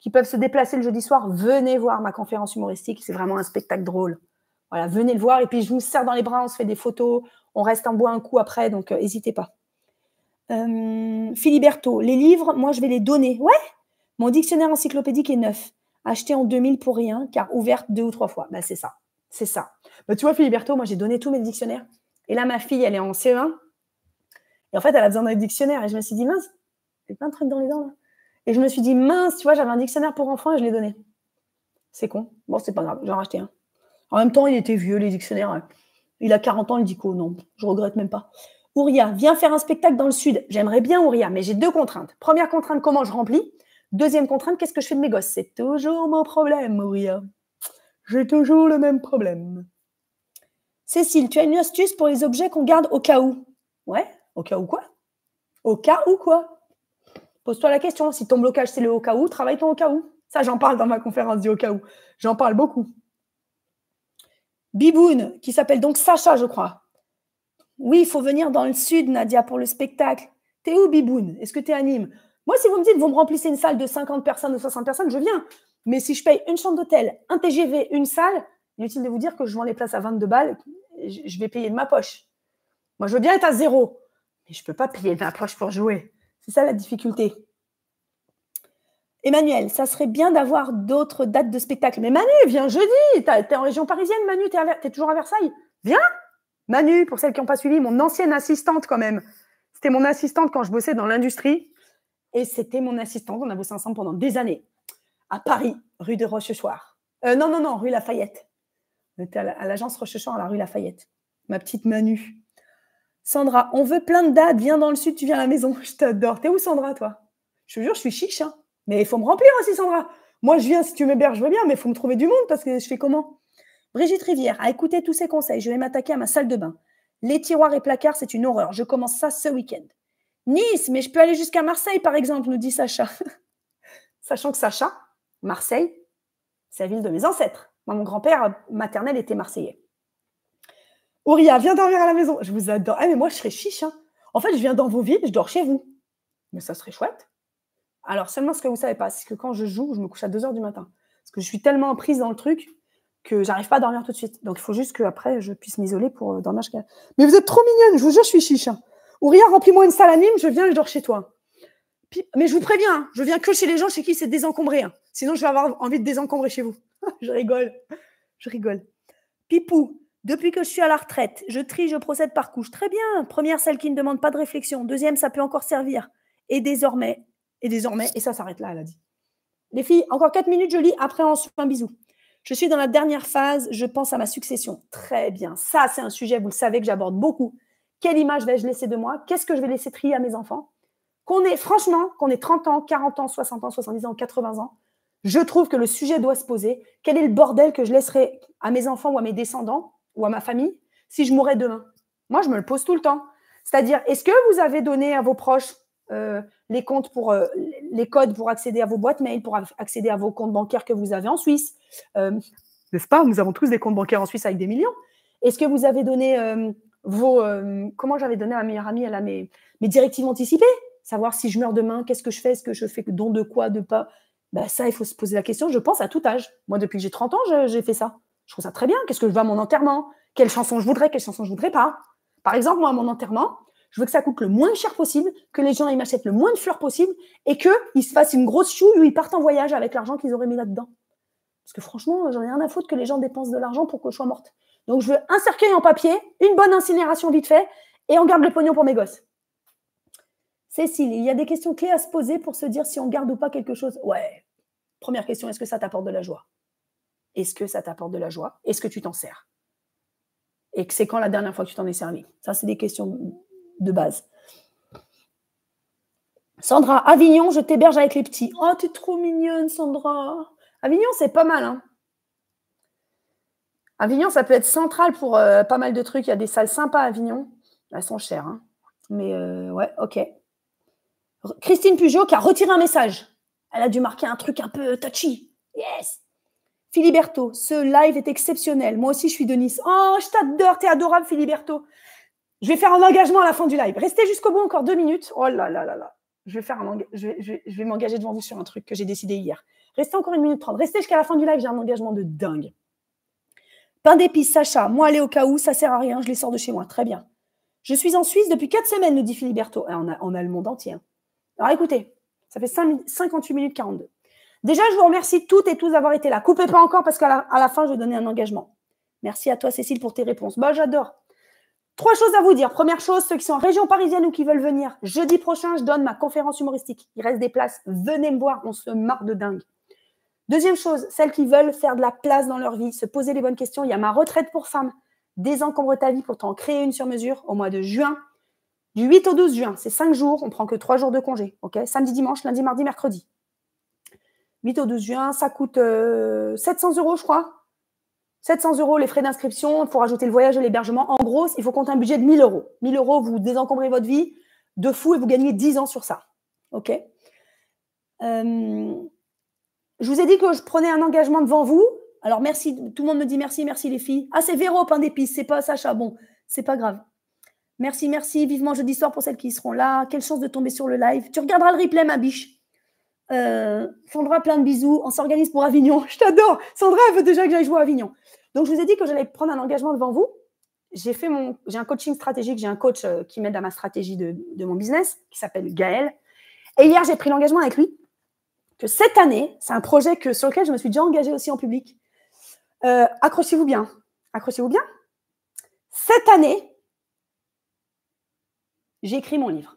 qui peuvent se déplacer le jeudi soir, venez voir ma conférence humoristique. C'est vraiment un spectacle drôle. Voilà, venez le voir. Et puis, je vous serre dans les bras, on se fait des photos, on reste en bois un coup après, donc euh, n'hésitez pas. Euh, Filiberto, les livres, moi, je vais les donner. Ouais, mon dictionnaire encyclopédique est neuf, acheté en 2000 pour rien, car ouverte deux ou trois fois. Ben, c'est ça. C'est ça. Bah, tu vois, Filiberto, moi, j'ai donné tous mes dictionnaires. Et là, ma fille, elle est en CE1. Et en fait, elle a besoin d'un dictionnaire. Et je me suis dit, mince, j'ai plein de trucs dans les dents, Et je me suis dit, mince, tu vois, j'avais un dictionnaire pour enfants et je l'ai donné. C'est con. Bon, c'est pas grave, j'en racheté un. En même temps, il était vieux, les dictionnaires. Hein. Il a 40 ans, il dit qu'au non, je regrette même pas. Ouria, viens faire un spectacle dans le sud. J'aimerais bien Ouria, mais j'ai deux contraintes. Première contrainte, comment je remplis Deuxième contrainte, qu'est-ce que je fais de mes gosses C'est toujours mon problème, Ouria. J'ai toujours le même problème. Cécile, tu as une astuce pour les objets qu'on garde au cas où Ouais, au cas où quoi Au cas où quoi Pose-toi la question. Si ton blocage, c'est le au cas où, travaille toi au cas où. Ça, j'en parle dans ma conférence du au cas où. J'en parle beaucoup. Biboun, qui s'appelle donc Sacha, je crois. Oui, il faut venir dans le sud, Nadia, pour le spectacle. T'es où, Biboun Est-ce que t'es à Nîmes Moi, si vous me dites, vous me remplissez une salle de 50 personnes ou 60 personnes, je viens. Mais si je paye une chambre d'hôtel, un TGV, une salle, inutile de vous dire que je vends les places à 22 balles, je vais payer de ma poche. Moi, je veux bien être à zéro, mais je ne peux pas payer de ma poche pour jouer. C'est ça la difficulté. Emmanuel, ça serait bien d'avoir d'autres dates de spectacle. Mais Manu, viens jeudi. Tu es en région parisienne, Manu, Tu es toujours à Versailles. Viens. Manu, pour celles qui n'ont pas suivi, mon ancienne assistante quand même. C'était mon assistante quand je bossais dans l'industrie. Et c'était mon assistante. On a bossé ensemble pendant des années à Paris, rue de Rochechouart. Euh, non, non, non, rue Lafayette. tu à l'agence Rochechouart, à la rue Lafayette. Ma petite Manu. Sandra, on veut plein de dates. Viens dans le sud, tu viens à la maison. Je t'adore. T'es où, Sandra, toi Je te jure, je suis chiche. Hein. Mais il faut me remplir aussi, Sandra. Moi, je viens si tu m'héberges, je veux bien, mais il faut me trouver du monde parce que je fais comment Brigitte Rivière, a écouté tous ces conseils, je vais m'attaquer à ma salle de bain. Les tiroirs et placards, c'est une horreur. Je commence ça ce week-end. Nice, mais je peux aller jusqu'à Marseille, par exemple, nous dit Sacha. Sachant que Sacha, Marseille, c'est la ville de mes ancêtres. Moi, mon grand-père maternel était marseillais. Auria, viens dormir à la maison. Je vous adore. Ah, mais moi, je serais chiche. Hein. En fait, je viens dans vos villes, je dors chez vous. Mais ça serait chouette. Alors, seulement ce que vous savez pas, c'est que quand je joue, je me couche à 2 h du matin. Parce que je suis tellement prise dans le truc que j'arrive pas à dormir tout de suite. Donc, il faut juste qu'après, je puisse m'isoler pour euh, dormir jusqu'à. Mais vous êtes trop mignonne, je vous jure, je suis chiche. Ouria, hein. remplis-moi une salle anime, je viens, je dors chez toi. Mais je vous préviens, hein, je viens que chez les gens chez qui c'est désencombré. Sinon, je vais avoir envie de désencombrer chez vous. je rigole. Je rigole. Pipou, depuis que je suis à la retraite, je trie, je procède par couche. Très bien. Première, celle qui ne demande pas de réflexion. Deuxième, ça peut encore servir. Et désormais, et désormais, et ça s'arrête là, elle a dit. Les filles, encore 4 minutes, je lis. Après, on se fait un bisou. Je suis dans la dernière phase, je pense à ma succession. Très bien. Ça, c'est un sujet, vous le savez, que j'aborde beaucoup. Quelle image vais-je laisser de moi Qu'est-ce que je vais laisser trier à mes enfants Qu'on ait, franchement, qu'on ait 30 ans, 40 ans, 60 ans, 70 ans, 80 ans, je trouve que le sujet doit se poser. Quel est le bordel que je laisserai à mes enfants ou à mes descendants ou à ma famille si je mourais demain Moi, je me le pose tout le temps. C'est-à-dire, est-ce que vous avez donné à vos proches euh, les comptes pour euh, les codes pour accéder à vos boîtes mail, pour accéder à vos comptes bancaires que vous avez en Suisse euh, N'est-ce pas Nous avons tous des comptes bancaires en Suisse avec des millions. Est-ce que vous avez donné vos. comment j'avais donné à ma meilleure amie, elle mes, mes directives anticipées Savoir si je meurs demain, qu'est-ce que je fais Est-ce que je fais don de quoi, de pas ben ça, il faut se poser la question, je pense, à tout âge. Moi, depuis que j'ai 30 ans, j'ai fait ça. Je trouve ça très bien. Qu'est-ce que je veux à mon enterrement Quelle chanson je voudrais, quelle chanson je voudrais pas Par exemple, moi, à mon enterrement, je veux que ça coûte le moins cher possible, que les gens m'achètent le moins de fleurs possible et qu'ils se fassent une grosse chouille où ils partent en voyage avec l'argent qu'ils auraient mis là-dedans. Parce que franchement, j'en ai rien à foutre que les gens dépensent de l'argent pour que je sois morte. Donc, je veux un cercueil en papier, une bonne incinération vite fait et on garde le pognon pour mes gosses. Cécile, il y a des questions clés à se poser pour se dire si on garde ou pas quelque chose. Ouais, Première question, est-ce que ça t'apporte de la joie Est-ce que ça t'apporte de la joie Est-ce que tu t'en sers Et c'est quand la dernière fois que tu t'en es servi Ça, c'est des questions de base. Sandra, Avignon, je t'héberge avec les petits. Oh, tu es trop mignonne, Sandra. Avignon, c'est pas mal. Hein. Avignon, ça peut être central pour euh, pas mal de trucs. Il y a des salles sympas à Avignon. Elles sont chères. Hein. Mais euh, ouais, ok. Christine Pujol qui a retiré un message. Elle a dû marquer un truc un peu touchy. Yes. Filiberto, ce live est exceptionnel. Moi aussi, je suis de Nice. Oh, je t'adore, t'es adorable, Filiberto. Je vais faire un engagement à la fin du live. Restez jusqu'au bout encore deux minutes. Oh là là là là. Je vais, faire un je vais, m'engager devant vous sur un truc que j'ai décidé hier. Restez encore une minute trente. Restez jusqu'à la fin du live, j'ai un engagement de dingue. Pain d'épices, Sacha. Moi, aller au cas où, ça sert à rien, je les sors de chez moi. Très bien. Je suis en Suisse depuis quatre semaines, nous dit Filiberto. Eh, on, on a le monde entier. Hein. Alors écoutez, ça fait 58 minutes 42. Déjà, je vous remercie toutes et tous d'avoir été là. Coupez pas encore parce qu'à la, fin, je vais donner un engagement. Merci à toi, Cécile, pour tes réponses. Bah, j'adore. Trois choses à vous dire. Première chose, ceux qui sont en région parisienne ou qui veulent venir, jeudi prochain, je donne ma conférence humoristique. Il reste des places. Venez me voir, on se marre de dingue. Deuxième chose, celles qui veulent faire de la place dans leur vie, se poser les bonnes questions. Il y a ma retraite pour femmes. Désencombre ta vie pour t'en créer une sur mesure au mois de juin. Du 8 au 12 juin, c'est 5 jours, on prend que 3 jours de congé. ok Samedi, dimanche, lundi, mardi, mercredi. 8 au 12 juin, ça coûte 700 euh, euros, je crois. 700 euros les frais d'inscription, il faut rajouter le voyage et l'hébergement. En gros, il faut compter un budget de 1000 euros. 1000 euros, vous désencombrez votre vie de fou et vous gagnez 10 ans sur ça. OK euh, Je vous ai dit que je prenais un engagement devant vous. Alors, merci, tout le monde me dit merci, merci les filles. Ah, c'est Véro, pain d'épices, c'est pas Sacha. Bon, c'est pas grave. Merci, merci. Vivement jeudi soir pour celles qui seront là. Quelle chance de tomber sur le live. Tu regarderas le replay, ma biche. Euh, plein de bisous. On s'organise pour Avignon. Je t'adore. Sandra, elle veut déjà que j'aille jouer à Avignon. Donc, je vous ai dit que j'allais prendre un engagement devant vous. J'ai fait mon, j'ai un coaching stratégique. J'ai un coach euh, qui m'aide à ma stratégie de, mon business qui s'appelle Gaël. Et hier, j'ai pris l'engagement avec lui que cette année, c'est un projet que, sur lequel je me suis déjà engagée aussi en public. Euh, accrochez-vous bien. Accrochez-vous bien. Cette année, j'ai écrit mon livre.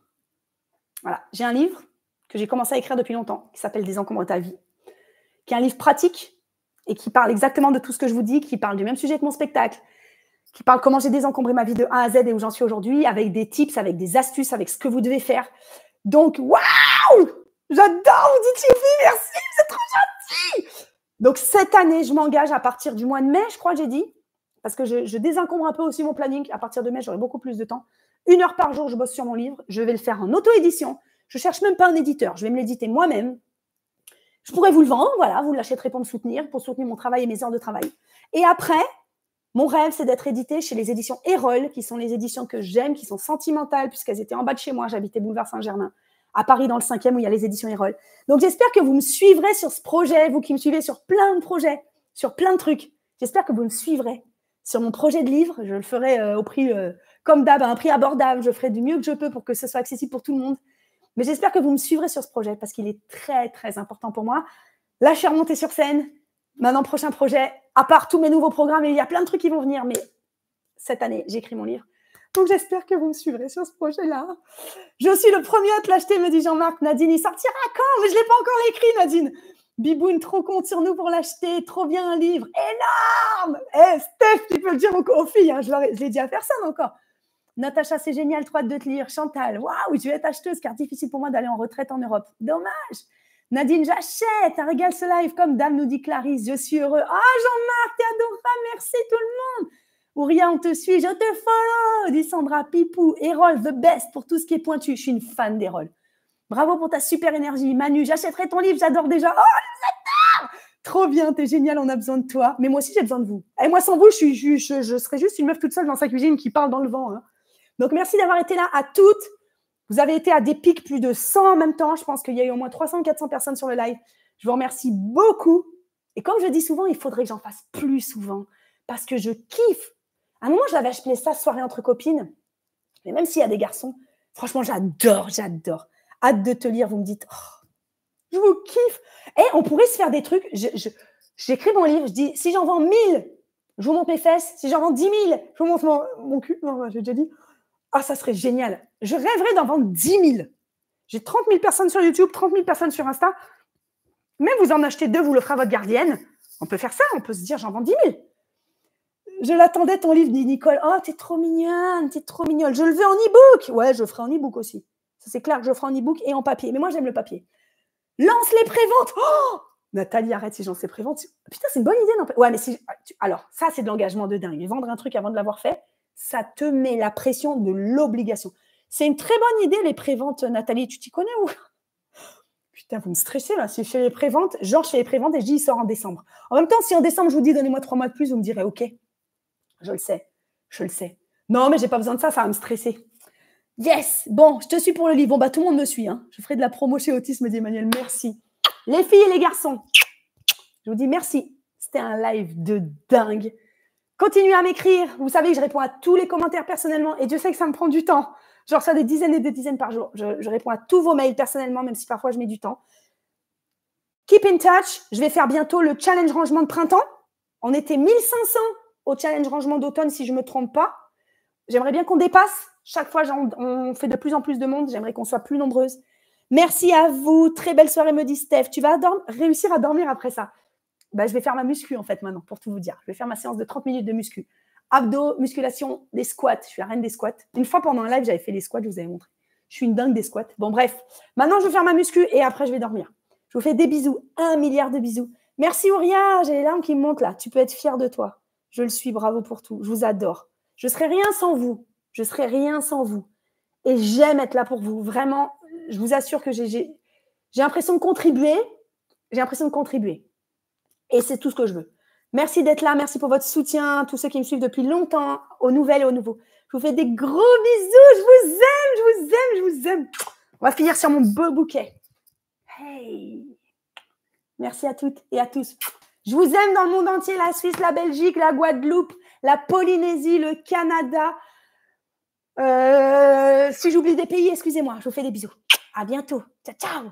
Voilà, j'ai un livre que j'ai commencé à écrire depuis longtemps, qui s'appelle Désencombre ta vie, qui est un livre pratique et qui parle exactement de tout ce que je vous dis, qui parle du même sujet que mon spectacle, qui parle comment j'ai désencombré ma vie de A à Z et où j'en suis aujourd'hui, avec des tips, avec des astuces, avec ce que vous devez faire. Donc, waouh J'adore vous dites Sophie, merci, c'est trop gentil Donc, cette année, je m'engage à partir du mois de mai, je crois que j'ai dit, parce que je, je désencombre un peu aussi mon planning. À partir de mai, j'aurai beaucoup plus de temps une heure par jour, je bosse sur mon livre, je vais le faire en auto-édition. Je cherche même pas un éditeur, je vais me l'éditer moi-même. Je pourrais vous le vendre, voilà, vous l'achèterez pour me soutenir, pour soutenir mon travail et mes heures de travail. Et après, mon rêve, c'est d'être édité chez les éditions Erol, qui sont les éditions que j'aime, qui sont sentimentales, puisqu'elles étaient en bas de chez moi. J'habitais boulevard Saint-Germain, à Paris, dans le 5e, où il y a les éditions Erol. Donc, j'espère que vous me suivrez sur ce projet, vous qui me suivez sur plein de projets, sur plein de trucs. J'espère que vous me suivrez sur mon projet de livre. Je le ferai euh, au prix, euh, comme d'hab, à un prix abordable. Je ferai du mieux que je peux pour que ce soit accessible pour tout le monde. Mais j'espère que vous me suivrez sur ce projet parce qu'il est très, très important pour moi. Là, je suis sur scène. Maintenant, prochain projet, à part tous mes nouveaux programmes, il y a plein de trucs qui vont venir, mais cette année, j'écris mon livre. Donc, j'espère que vous me suivrez sur ce projet-là. Je suis le premier à te l'acheter, me dit Jean-Marc. Nadine, il sortira quand Mais je ne l'ai pas encore écrit, Nadine. Biboune, trop compte sur nous pour l'acheter, trop bien un livre, énorme hey, eh, Steph, tu peux le dire aux, filles, hein, je l'ai dit à personne encore. Natacha, c'est génial, trop de te lire. Chantal, waouh, je vais être acheteuse car difficile pour moi d'aller en retraite en Europe. Dommage. Nadine, j'achète, un ce live comme Dame nous dit Clarisse, je suis heureux. Ah, Jean-Marc, t'es adorable, merci tout le monde. Ouria, on te suit, je te follow, dit Sandra, Pipou, Erol, the best pour tout ce qui est pointu. Je suis une fan rôles Bravo pour ta super énergie. Manu, j'achèterai ton livre, j'adore déjà. Oh, Trop bien, t'es génial, on a besoin de toi. Mais moi aussi, j'ai besoin de vous. Et moi, sans vous, je, suis, je, je, serais juste une meuf toute seule dans sa cuisine qui parle dans le vent. Hein. Donc, merci d'avoir été là à toutes. Vous avez été à des pics plus de 100 en même temps. Je pense qu'il y a eu au moins 300, 400 personnes sur le live. Je vous remercie beaucoup. Et comme je dis souvent, il faudrait que j'en fasse plus souvent parce que je kiffe. À un moment, j'avais acheté ça soirée entre copines. Mais même s'il y a des garçons, franchement, j'adore, j'adore hâte de te lire. Vous me dites, oh, je vous kiffe. Et eh, on pourrait se faire des trucs. J'écris mon livre, je dis, si j'en vends 1000, je vous montre mes fesses. Si j'en vends 10 000, je vous montre mon, cul. Non, j'ai déjà dit, ah, ça serait génial. Je rêverais d'en vendre 10 000. J'ai 30 000 personnes sur YouTube, 30 000 personnes sur Insta. Même vous en achetez deux, vous le ferez à votre gardienne. On peut faire ça, on peut se dire, j'en vends 10 000 je l'attendais ton livre, dit Nicole. Oh, t'es trop mignonne, t'es trop mignonne. Je le veux en e-book. Ouais, je le ferai en e-book aussi c'est clair que je ferai en e-book et en papier. Mais moi, j'aime le papier. Lance les préventes. Oh Nathalie, arrête si j'en sais préventes. Putain, c'est une bonne idée. Non ouais, mais si. Alors, ça, c'est de l'engagement de dingue. vendre un truc avant de l'avoir fait, ça te met la pression de l'obligation. C'est une très bonne idée, les préventes, Nathalie. Tu t'y connais ou Putain, vous me stressez là. Si je fais les préventes, genre, je fais les préventes et je dis, il sort en décembre. En même temps, si en décembre, je vous dis, donnez-moi trois mois de plus, vous me direz, OK, je le sais, je le sais. Non, mais j'ai pas besoin de ça, ça va me stresser. Yes, bon, je te suis pour le livre. Bon, bah, tout le monde me suit. Hein. Je ferai de la promo chez Autisme dit Emmanuel. Merci. Les filles et les garçons, je vous dis merci. C'était un live de dingue. Continuez à m'écrire. Vous savez que je réponds à tous les commentaires personnellement et je sais que ça me prend du temps. Je reçois des dizaines et des dizaines par jour. Je, je réponds à tous vos mails personnellement, même si parfois je mets du temps. Keep in touch. Je vais faire bientôt le challenge rangement de printemps. On était 1500 au challenge rangement d'automne, si je ne me trompe pas. J'aimerais bien qu'on dépasse chaque fois, on fait de plus en plus de monde. J'aimerais qu'on soit plus nombreuses. Merci à vous. Très belle soirée, me dit Steph. Tu vas réussir à dormir après ça. Bah, je vais faire ma muscu, en fait, maintenant, pour tout vous dire. Je vais faire ma séance de 30 minutes de muscu. Abdos, musculation, des squats. Je suis la reine des squats. Une fois pendant un live, j'avais fait les squats, je vous avais montré. Je suis une dingue des squats. Bon, bref. Maintenant, je vais faire ma muscu et après, je vais dormir. Je vous fais des bisous. Un milliard de bisous. Merci, Ouria. J'ai les larmes qui me montent là. Tu peux être fière de toi. Je le suis. Bravo pour tout. Je vous adore. Je serais rien sans vous. Je serais rien sans vous. Et j'aime être là pour vous. Vraiment, je vous assure que j'ai, j'ai, l'impression de contribuer. J'ai l'impression de contribuer. Et c'est tout ce que je veux. Merci d'être là. Merci pour votre soutien. Tous ceux qui me suivent depuis longtemps, aux nouvelles et aux nouveaux. Je vous fais des gros bisous. Je vous aime. Je vous aime. Je vous aime. On va finir sur mon beau bouquet. Hey. Merci à toutes et à tous. Je vous aime dans le monde entier, la Suisse, la Belgique, la Guadeloupe, la Polynésie, le Canada, euh, si j'oublie des pays, excusez-moi, je vous fais des bisous. À bientôt. Ciao, ciao.